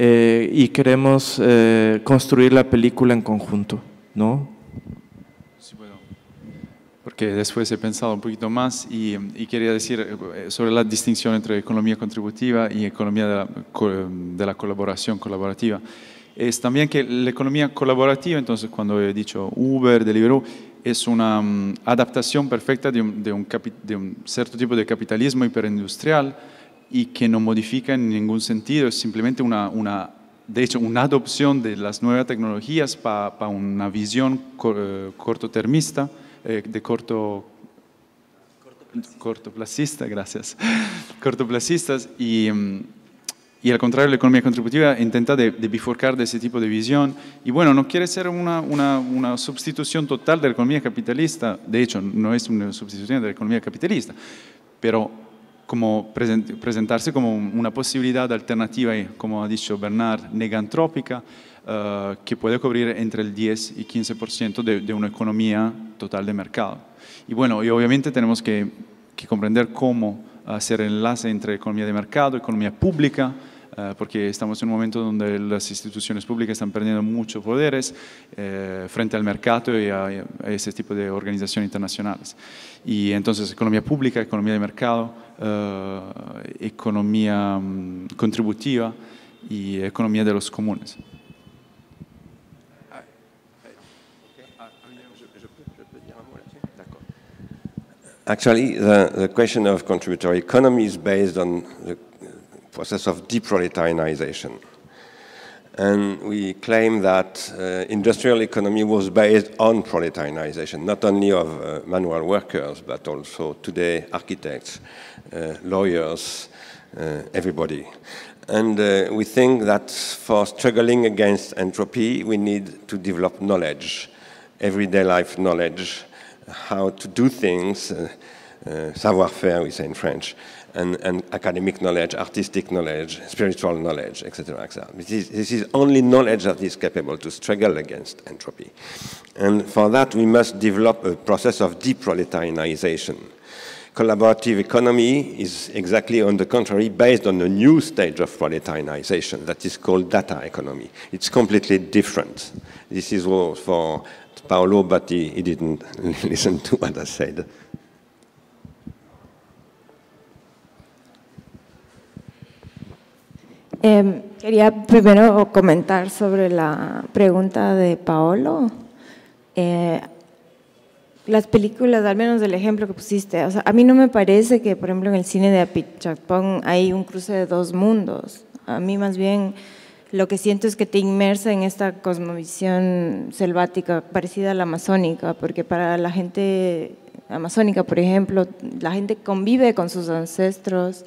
eh, y queremos eh, construir la película en conjunto, ¿no? Sí, bueno, porque después he pensado un poquito más y, quería decir eh, sobre la distinción entre economía contributiva y economía de la, colaboración colaborativa es también que la economía colaborativa, entonces cuando he dicho Uber, Deliveroo, es una mm, adaptación perfecta de un, cierto tipo de capitalismo hiperindustrial y que no modifica en ningún sentido, es simplemente una, una de hecho, una adopción de las nuevas tecnologías para una visión corto eh, cortotermista, eh, de corto cortoplacista, gracias, (laughs) cortoplacistas y, mm, y, al contrario la economía contributiva intenta de, de, bifurcar de ese tipo de visión y bueno, no quiere ser una, una, una sustitución total de la economía capitalista, de hecho no es una sustitución de la economía capitalista, pero como presentarse como una posibilidad alternativa, y, eh, como ha dicho Bernard, negantrópica, eh, que puede cubrir entre el 10 y 15% de, una economía total de mercado. Y bueno, y obviamente tenemos que, comprender cómo hacer enlace entre economía de mercado, economía pública, eh, porque estamos en un momento donde las instituciones públicas están perdiendo muchos poderes frente al mercado y a, ese tipo de organizaciones internacionales. Y entonces economía pública, economía de mercado, eh, economía mm, contributiva y economía de los comunes. Actually, the, question of contributory economy is based on the process of de-proletarianization. And we claim that uh, industrial economy was based on proletarianization, not only of uh, manual workers, but also today architects, uh, lawyers, uh, everybody. And uh, we think that for struggling against entropy, we need to develop knowledge, everyday life knowledge, how to do things, uh, savoir-faire, we say in French, and, and academic knowledge, artistic knowledge, spiritual knowledge, etc. etc. This, is, this is only knowledge that is capable to struggle against entropy. And for that, we must develop a process of deproletarianization. Collaborative economy is exactly on the contrary, based on a new stage of proletarianization that is called data economy. It's completely different. This is all for Paolo, but he, he didn't (laughs) listen to what I said. Em, quería primero comentar sobre la pregunta de Paolo. Eh, las películas, al menos del ejemplo que pusiste, a mí no me parece que, por ejemplo, en el cine de Apichapón hay un cruce de dos mundos. A mí más bien lo que siento es que te inmersa en esta cosmovisión selvática parecida a la amazónica, porque para la gente amazónica, por ejemplo, la gente convive con sus ancestros,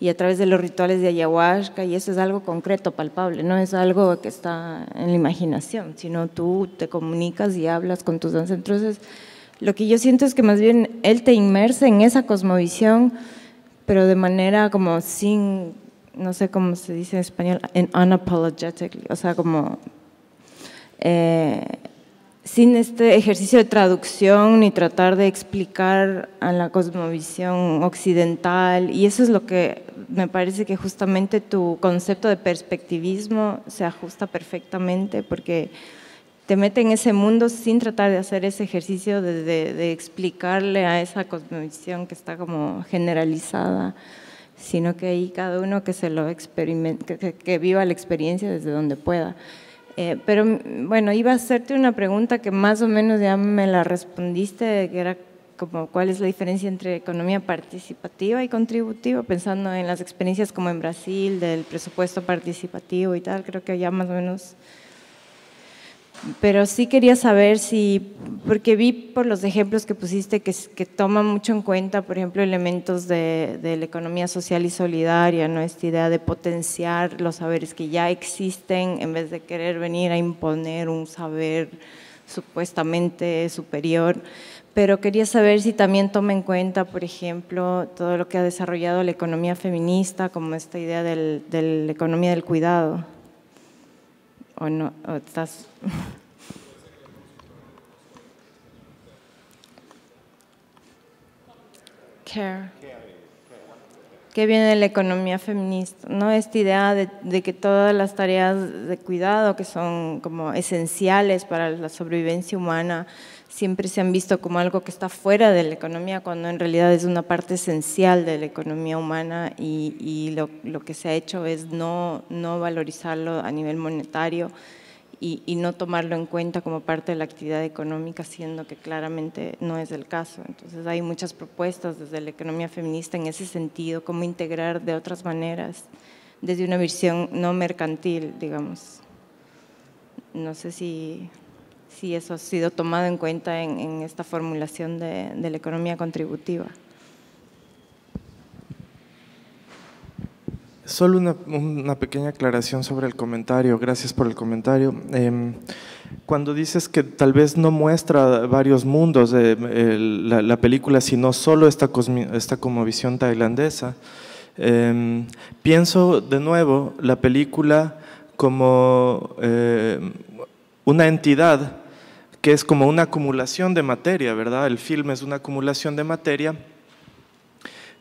y a través de los rituales de ayahuasca, y eso es algo concreto, palpable, no es algo que está en la imaginación, sino tú te comunicas y hablas con tus ancestros. Entonces, lo que yo siento es que más bien él te inmersa en esa cosmovisión, pero de manera como sin, no sé cómo se dice en español, en unapologetically, o sea, como... Eh, sin este ejercicio de traducción ni tratar de explicar a la cosmovisión occidental. Y eso es lo que me parece que justamente tu concepto de perspectivismo se ajusta perfectamente porque te mete en ese mundo sin tratar de hacer ese ejercicio de, explicarle a esa cosmovisión que está como generalizada, sino que ahí cada uno que se lo que viva la experiencia desde donde pueda. Eh, pero mm, bueno, iba a hacerte una pregunta que más o menos ya me la respondiste, que era como cuál es la diferencia entre economía participativa y contributiva, pensando en las experiencias como en Brasil, del presupuesto participativo y tal, creo que ya más o menos pero sí quería saber si, porque vi por los ejemplos que pusiste que, toma mucho en cuenta, por ejemplo, elementos de, la economía social y solidaria, ¿no? esta idea de potenciar los saberes que ya existen en vez de querer venir a imponer un saber supuestamente superior. Pero quería saber si también toma en cuenta, por ejemplo, todo lo que ha desarrollado la economía feminista, como esta idea de la economía del cuidado o care que viene de la economía feminista, ¿no? Esta idea de, que todas las tareas de cuidado que son como esenciales para la sobrevivencia humana siempre se han visto como algo que está fuera de la economía, cuando en realidad es una parte esencial de la economía humana y, lo, que se ha hecho es no, no valorizarlo a nivel monetario y, y, no tomarlo en cuenta como parte de la actividad económica, siendo que claramente no es el caso. Entonces hay muchas propuestas desde la economía feminista en ese sentido, cómo integrar de otras maneras, desde una visión no mercantil, digamos. No sé si si eso ha sido tomado en cuenta en, esta formulación de, la economía contributiva. Solo una, pequeña aclaración sobre el comentario, gracias por el comentario. Em, cuando dices que tal vez no muestra varios mundos de la, película, sino solo esta, cosmi, esta tailandesa, em, pienso de nuevo la película como eh, una entidad que es como una acumulación de materia, ¿verdad? El film es una acumulación de materia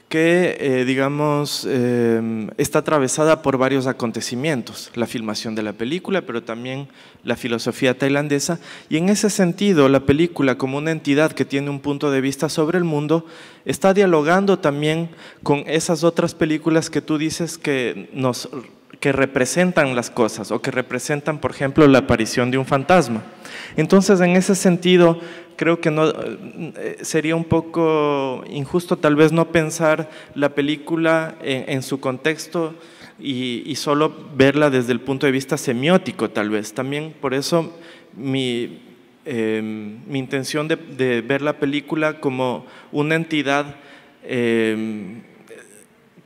que, eh, digamos, eh, está atravesada por varios acontecimientos, la filmación de la película, pero también la filosofía tailandesa. Y en ese sentido, la película, como una entidad que tiene un punto de vista sobre el mundo, está dialogando también con esas otras películas que tú dices que nos que representan las cosas o que representan, por ejemplo, la aparición de un fantasma. Entonces, en ese sentido, creo que no, eh, sería un poco injusto tal vez no pensar la película en, su contexto y, solo verla desde el punto de vista semiótico, tal vez. También por eso mi, em, mi intención de, ver la película como una entidad... Em,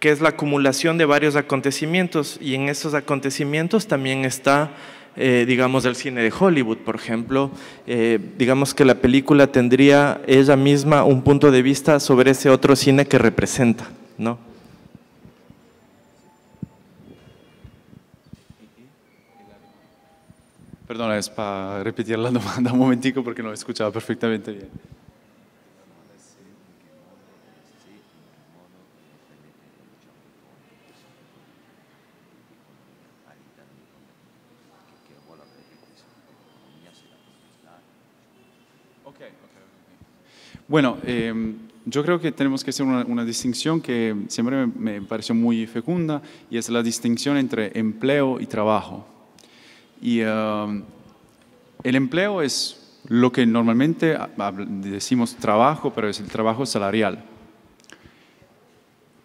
que es la acumulación de varios acontecimientos y en esos acontecimientos también está, eh, digamos, el cine de Hollywood, por ejemplo. Eh, digamos que la película tendría ella misma un punto de vista sobre ese otro cine que representa, ¿no? Perdona, es para repetir la (laughs) demanda un momentico porque no escuchaba perfectamente bien. Bueno, em, yo creo que tenemos que hacer una, distinción que siempre me, pareció muy fecunda y es la distinción entre empleo y trabajo. Y em, el empleo es lo que normalmente decimos trabajo, pero es el trabajo salarial.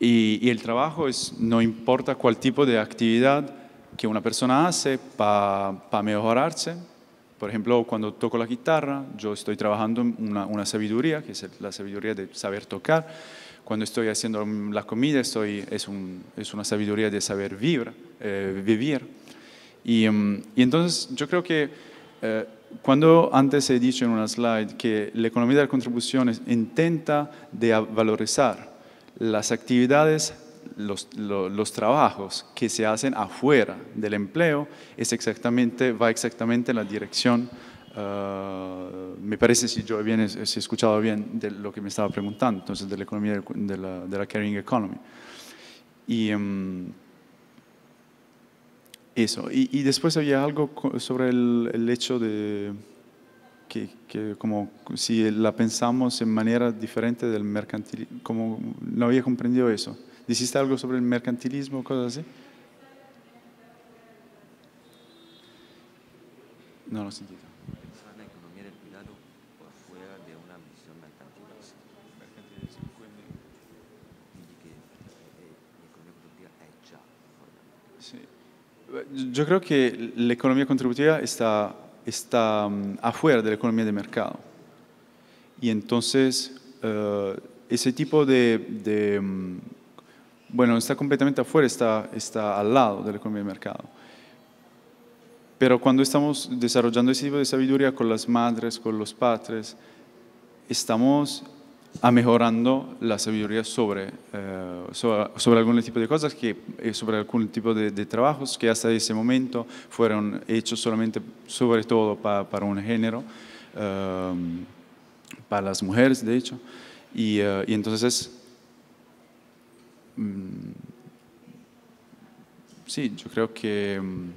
Y, el trabajo es, no importa cuál tipo de actividad que una persona hace para mejorarse, por ejemplo, cuando toco la guitarra, yo estoy trabajando una, una sabiduría, que es la sabiduría de saber tocar. Cuando estoy haciendo la comida, estoy, es, es una sabiduría de saber eh, vivir. vivir. Mm, y, entonces yo creo que eh, cuando antes he dicho en una slide que la economía de las contribuciones intenta de valorizar las actividades los, los, trabajos que se hacen afuera del empleo es exactamente, va exactamente en la dirección, uh, me parece si yo he escuchado bien de lo que me estaba preguntando, entonces de la economía, de la, caring economy. Y um, eso, y, después había algo sobre el, hecho de que, como si la pensamos en manera diferente del mercantilismo, como no había comprendido eso. ¿Diciste algo sobre el mercantilismo o cosas así? No lo he sentido. ¿Pensar la economía del cuidado fuera de una misión mercantilista? ¿Mercantilismo se encuentra? que la economía productiva es ya? Sí. Yo creo que la economía contributiva está mm, afuera de la economía de mercado. Y entonces, eh, ese tipo de. Mm, bueno, está completamente afuera, está, está al lado de la economía de mercado. Pero cuando estamos desarrollando ese tipo de sabiduría con las madres, con los padres, estamos mejorando la sabiduría sobre, eh, sobre, algún tipo de cosas, que, eh, sobre algún tipo de, trabajos que hasta ese momento fueron hechos solamente, sobre todo para un género, eh, para las mujeres de hecho. Y, y entonces Mm, sí, yo creo que... Mm,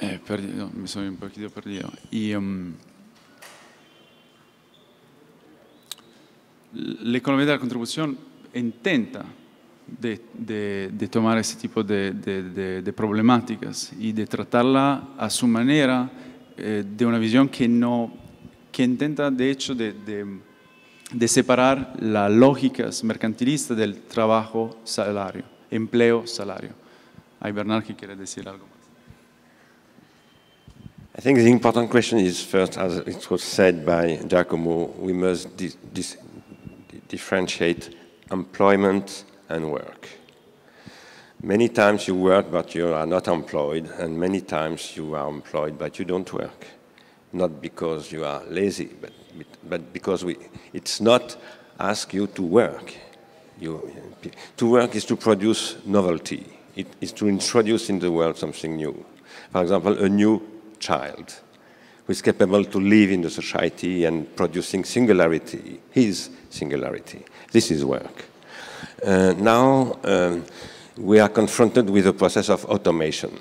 eh, perdido, me soy un poquito perdido. Y, mm, la economía de la contribución intenta de, tomar ese tipo de, problemáticas y de tratarla a su manera eh, de una visión que no que intenta de hecho de, de separar las lógicas mercantilistas del trabajo salario, empleo salario. Hay Bernard que quiere decir algo más. I think the important question is first, as it was said by Giacomo, we must di di differentiate employment and work. Many times you work but you are not employed, and many times you are employed but you don't work. Not because you are lazy, but but because we, it's not ask you to work. You, to work is to produce novelty. It is to introduce in the world something new. For example, a new child who is capable to live in the society and producing singularity, his singularity. This is work. Uh, now um, we are confronted with a process of automation.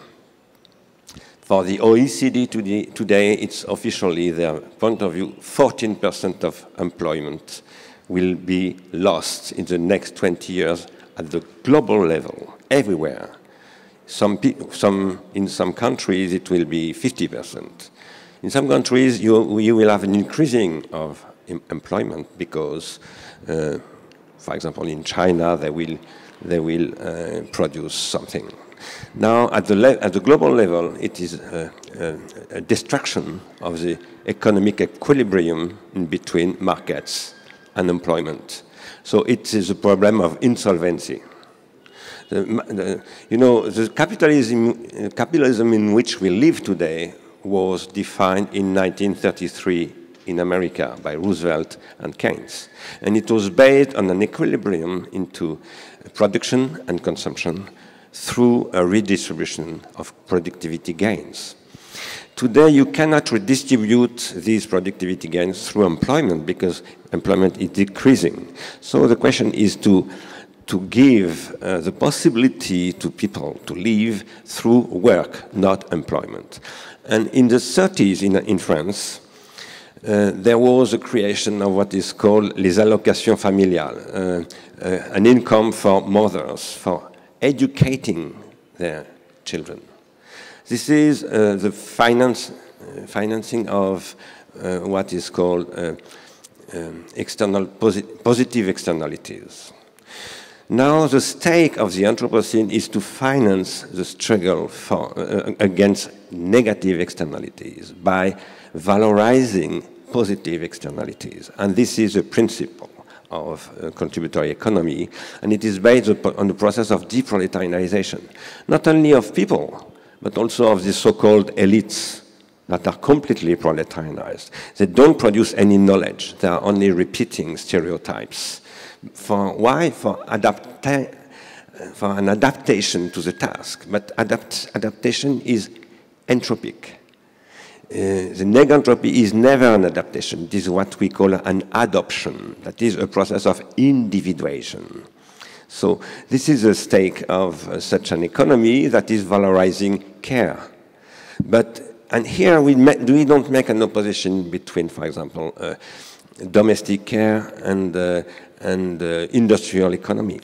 For the OECD today, today, it's officially their point of view, 14% of employment will be lost in the next 20 years at the global level, everywhere. Some, some, in some countries, it will be 50%. In some countries, you, you will have an increasing of employment because, uh, for example, in China, they will, they will uh, produce something. Now, at the, at the global level, it is uh, uh, a, a, a destruction of the economic equilibrium between markets and employment. So it is a problem of insolvency. The, the, you know, the capitalism, uh, capitalism in which we live today was defined in 1933 in America by Roosevelt and Keynes. And it was based on an equilibrium into production and consumption through a redistribution of productivity gains. Today, you cannot redistribute these productivity gains through employment because employment is decreasing. So the question is to, to give uh, the possibility to people to live through work, not employment. And in the 30s in, in France, uh, there was a creation of what is called les allocations familiales, uh, uh an income for mothers, for educating their children. This is uh, the finance, uh, financing of uh, what is called uh, um, external positive externalities. Now the stake of the Anthropocene is to finance the struggle for, uh, against negative externalities by valorizing positive externalities. And this is a principle of uh, contributory economy, and it is based on the process of deproletarization, not only of people, but also of the so-called elites that are completely proletarianized. They don't produce any knowledge, they are only repeating stereotypes. For why? For for an adaptation to the task, but adapt adaptation is entropic. Uh, the negentropy is never an adaptation. It is what we call an adoption. That is a process of individuation. So this is a stake of uh, such an economy that is valorizing care. But and here we, we don't make an opposition between, for example, uh, domestic care and uh, and uh, industrial economy.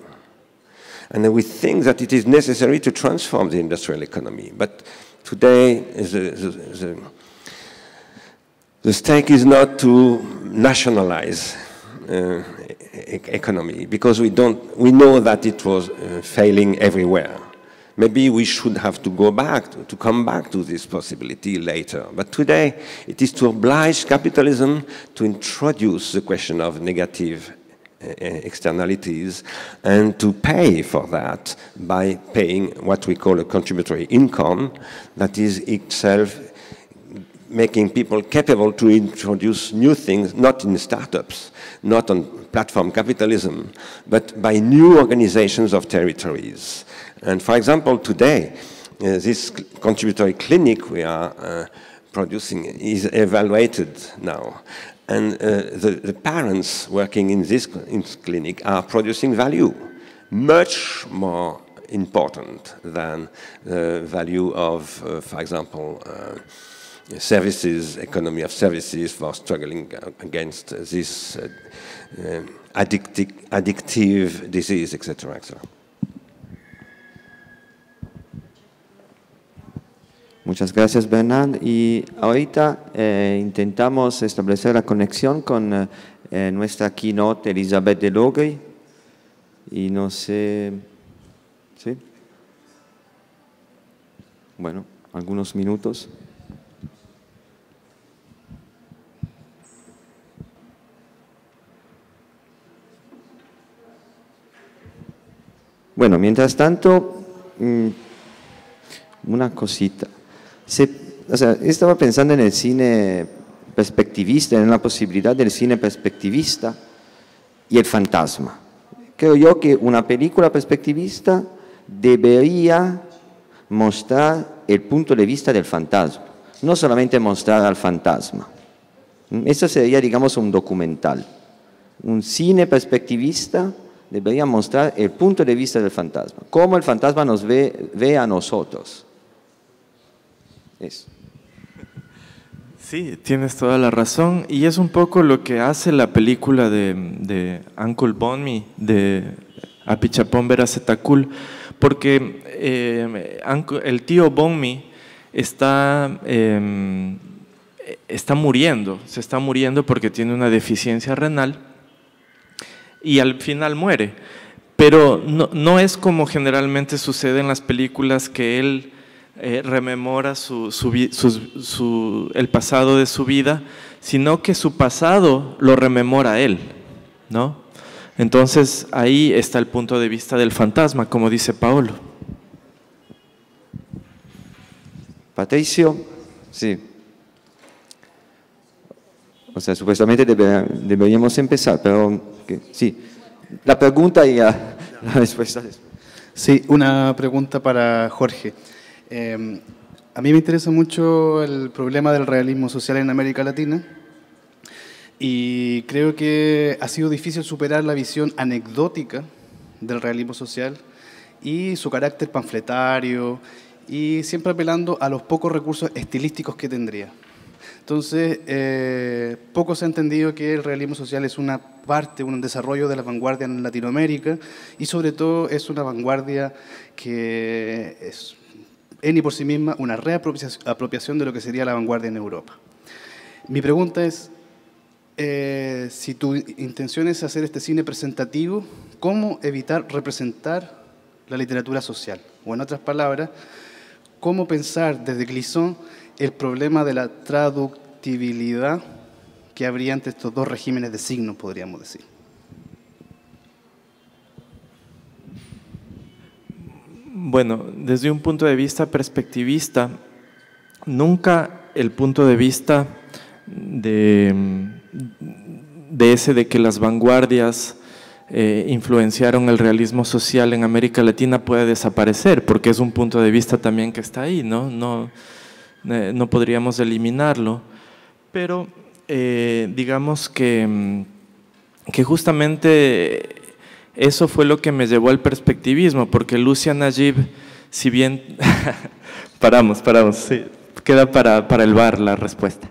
And we think that it is necessary to transform the industrial economy. But today, the, the, the the stake is not to nationalize uh, e economy because we don't we know that it was uh, failing everywhere. Maybe we should have to go back to, to come back to this possibility later. But today it is to oblige capitalism to introduce the question of negative uh, externalities and to pay for that by paying what we call a contributory income that is itself making people capable to introduce new things, not in startups, not on platform capitalism, but by new organizations of territories. And for example, today, uh, this contributory clinic we are uh, producing is evaluated now. And uh, the, the, parents working in this, in this clinic are producing value, much more important than the value of, uh, for example, uh, services, economy of services for struggling against this uh, um, addictive, disease, etc., Muchas gracias, Bernard. Y ahorita eh, intentamos establecer la conexión con eh, nuestra keynote Elizabeth de Y no sé. ¿Sí? Bueno, algunos minutos. Bueno, mientras tanto, mm, una cosita. estaba pensando en el cine perspectivista, en la posibilidad del cine perspectivista y el fantasma. Creo yo que una película perspectivista debería mostrar el punto de vista del fantasma, no solamente mostrar al fantasma. Mm, eso sería, digamos, un documental. Un cine perspectivista debería mostrar el punto de vista del fantasma, cómo el fantasma nos ve, ve a nosotros. Eso. Sí, tienes toda la razón. Y es un poco lo que hace la película de, de Uncle Bonnie, de Apichapón Veracetacul, porque eh, el tío Bonmi está, em, está muriendo, se está muriendo porque tiene una deficiencia renal y al final muere. Pero no, es como generalmente sucede en las películas que él eh, rememora su, su, el pasado de su vida, sino que su pasado lo rememora él, ¿no? Entonces ahí está el punto de vista del fantasma, como dice Paolo. Patricio, sí. O sea, supuestamente deberíamos empezar, pero sí. La pregunta y (laughs) la, respuesta. Sí, una pregunta para Jorge. Em, a mí me interesa mucho el problema del realismo social en América Latina y creo que ha sido difícil superar la visión anecdótica del realismo social y su carácter panfletario y siempre apelando a los pocos recursos estilísticos que tendría. Entonces, eh, poco se ha entendido que el realismo social es una parte, un desarrollo de la vanguardia en Latinoamérica y sobre todo es una vanguardia que es en y por sí misma una reapropiación de lo que sería la vanguardia en Europa. Mi pregunta es, eh, si tu intención es hacer este cine presentativo, ¿cómo evitar representar la literatura social? O en otras palabras, ¿cómo pensar desde Glisson el problema de la traductibilidad que habría ante estos dos regímenes de signo, podríamos decir. Bueno, desde un punto de vista perspectivista, nunca el punto de vista de, ese de que las vanguardias eh, influenciaron el realismo social en América Latina puede desaparecer, porque es un punto de vista también que está ahí, ¿no? no eh, no podríamos eliminarlo, pero eh, digamos que, mm, que justamente eso fue lo que me llevó al perspectivismo, porque Lucia Najib, si bien... (laughs) paramos, paramos, queda para, para el bar la respuesta.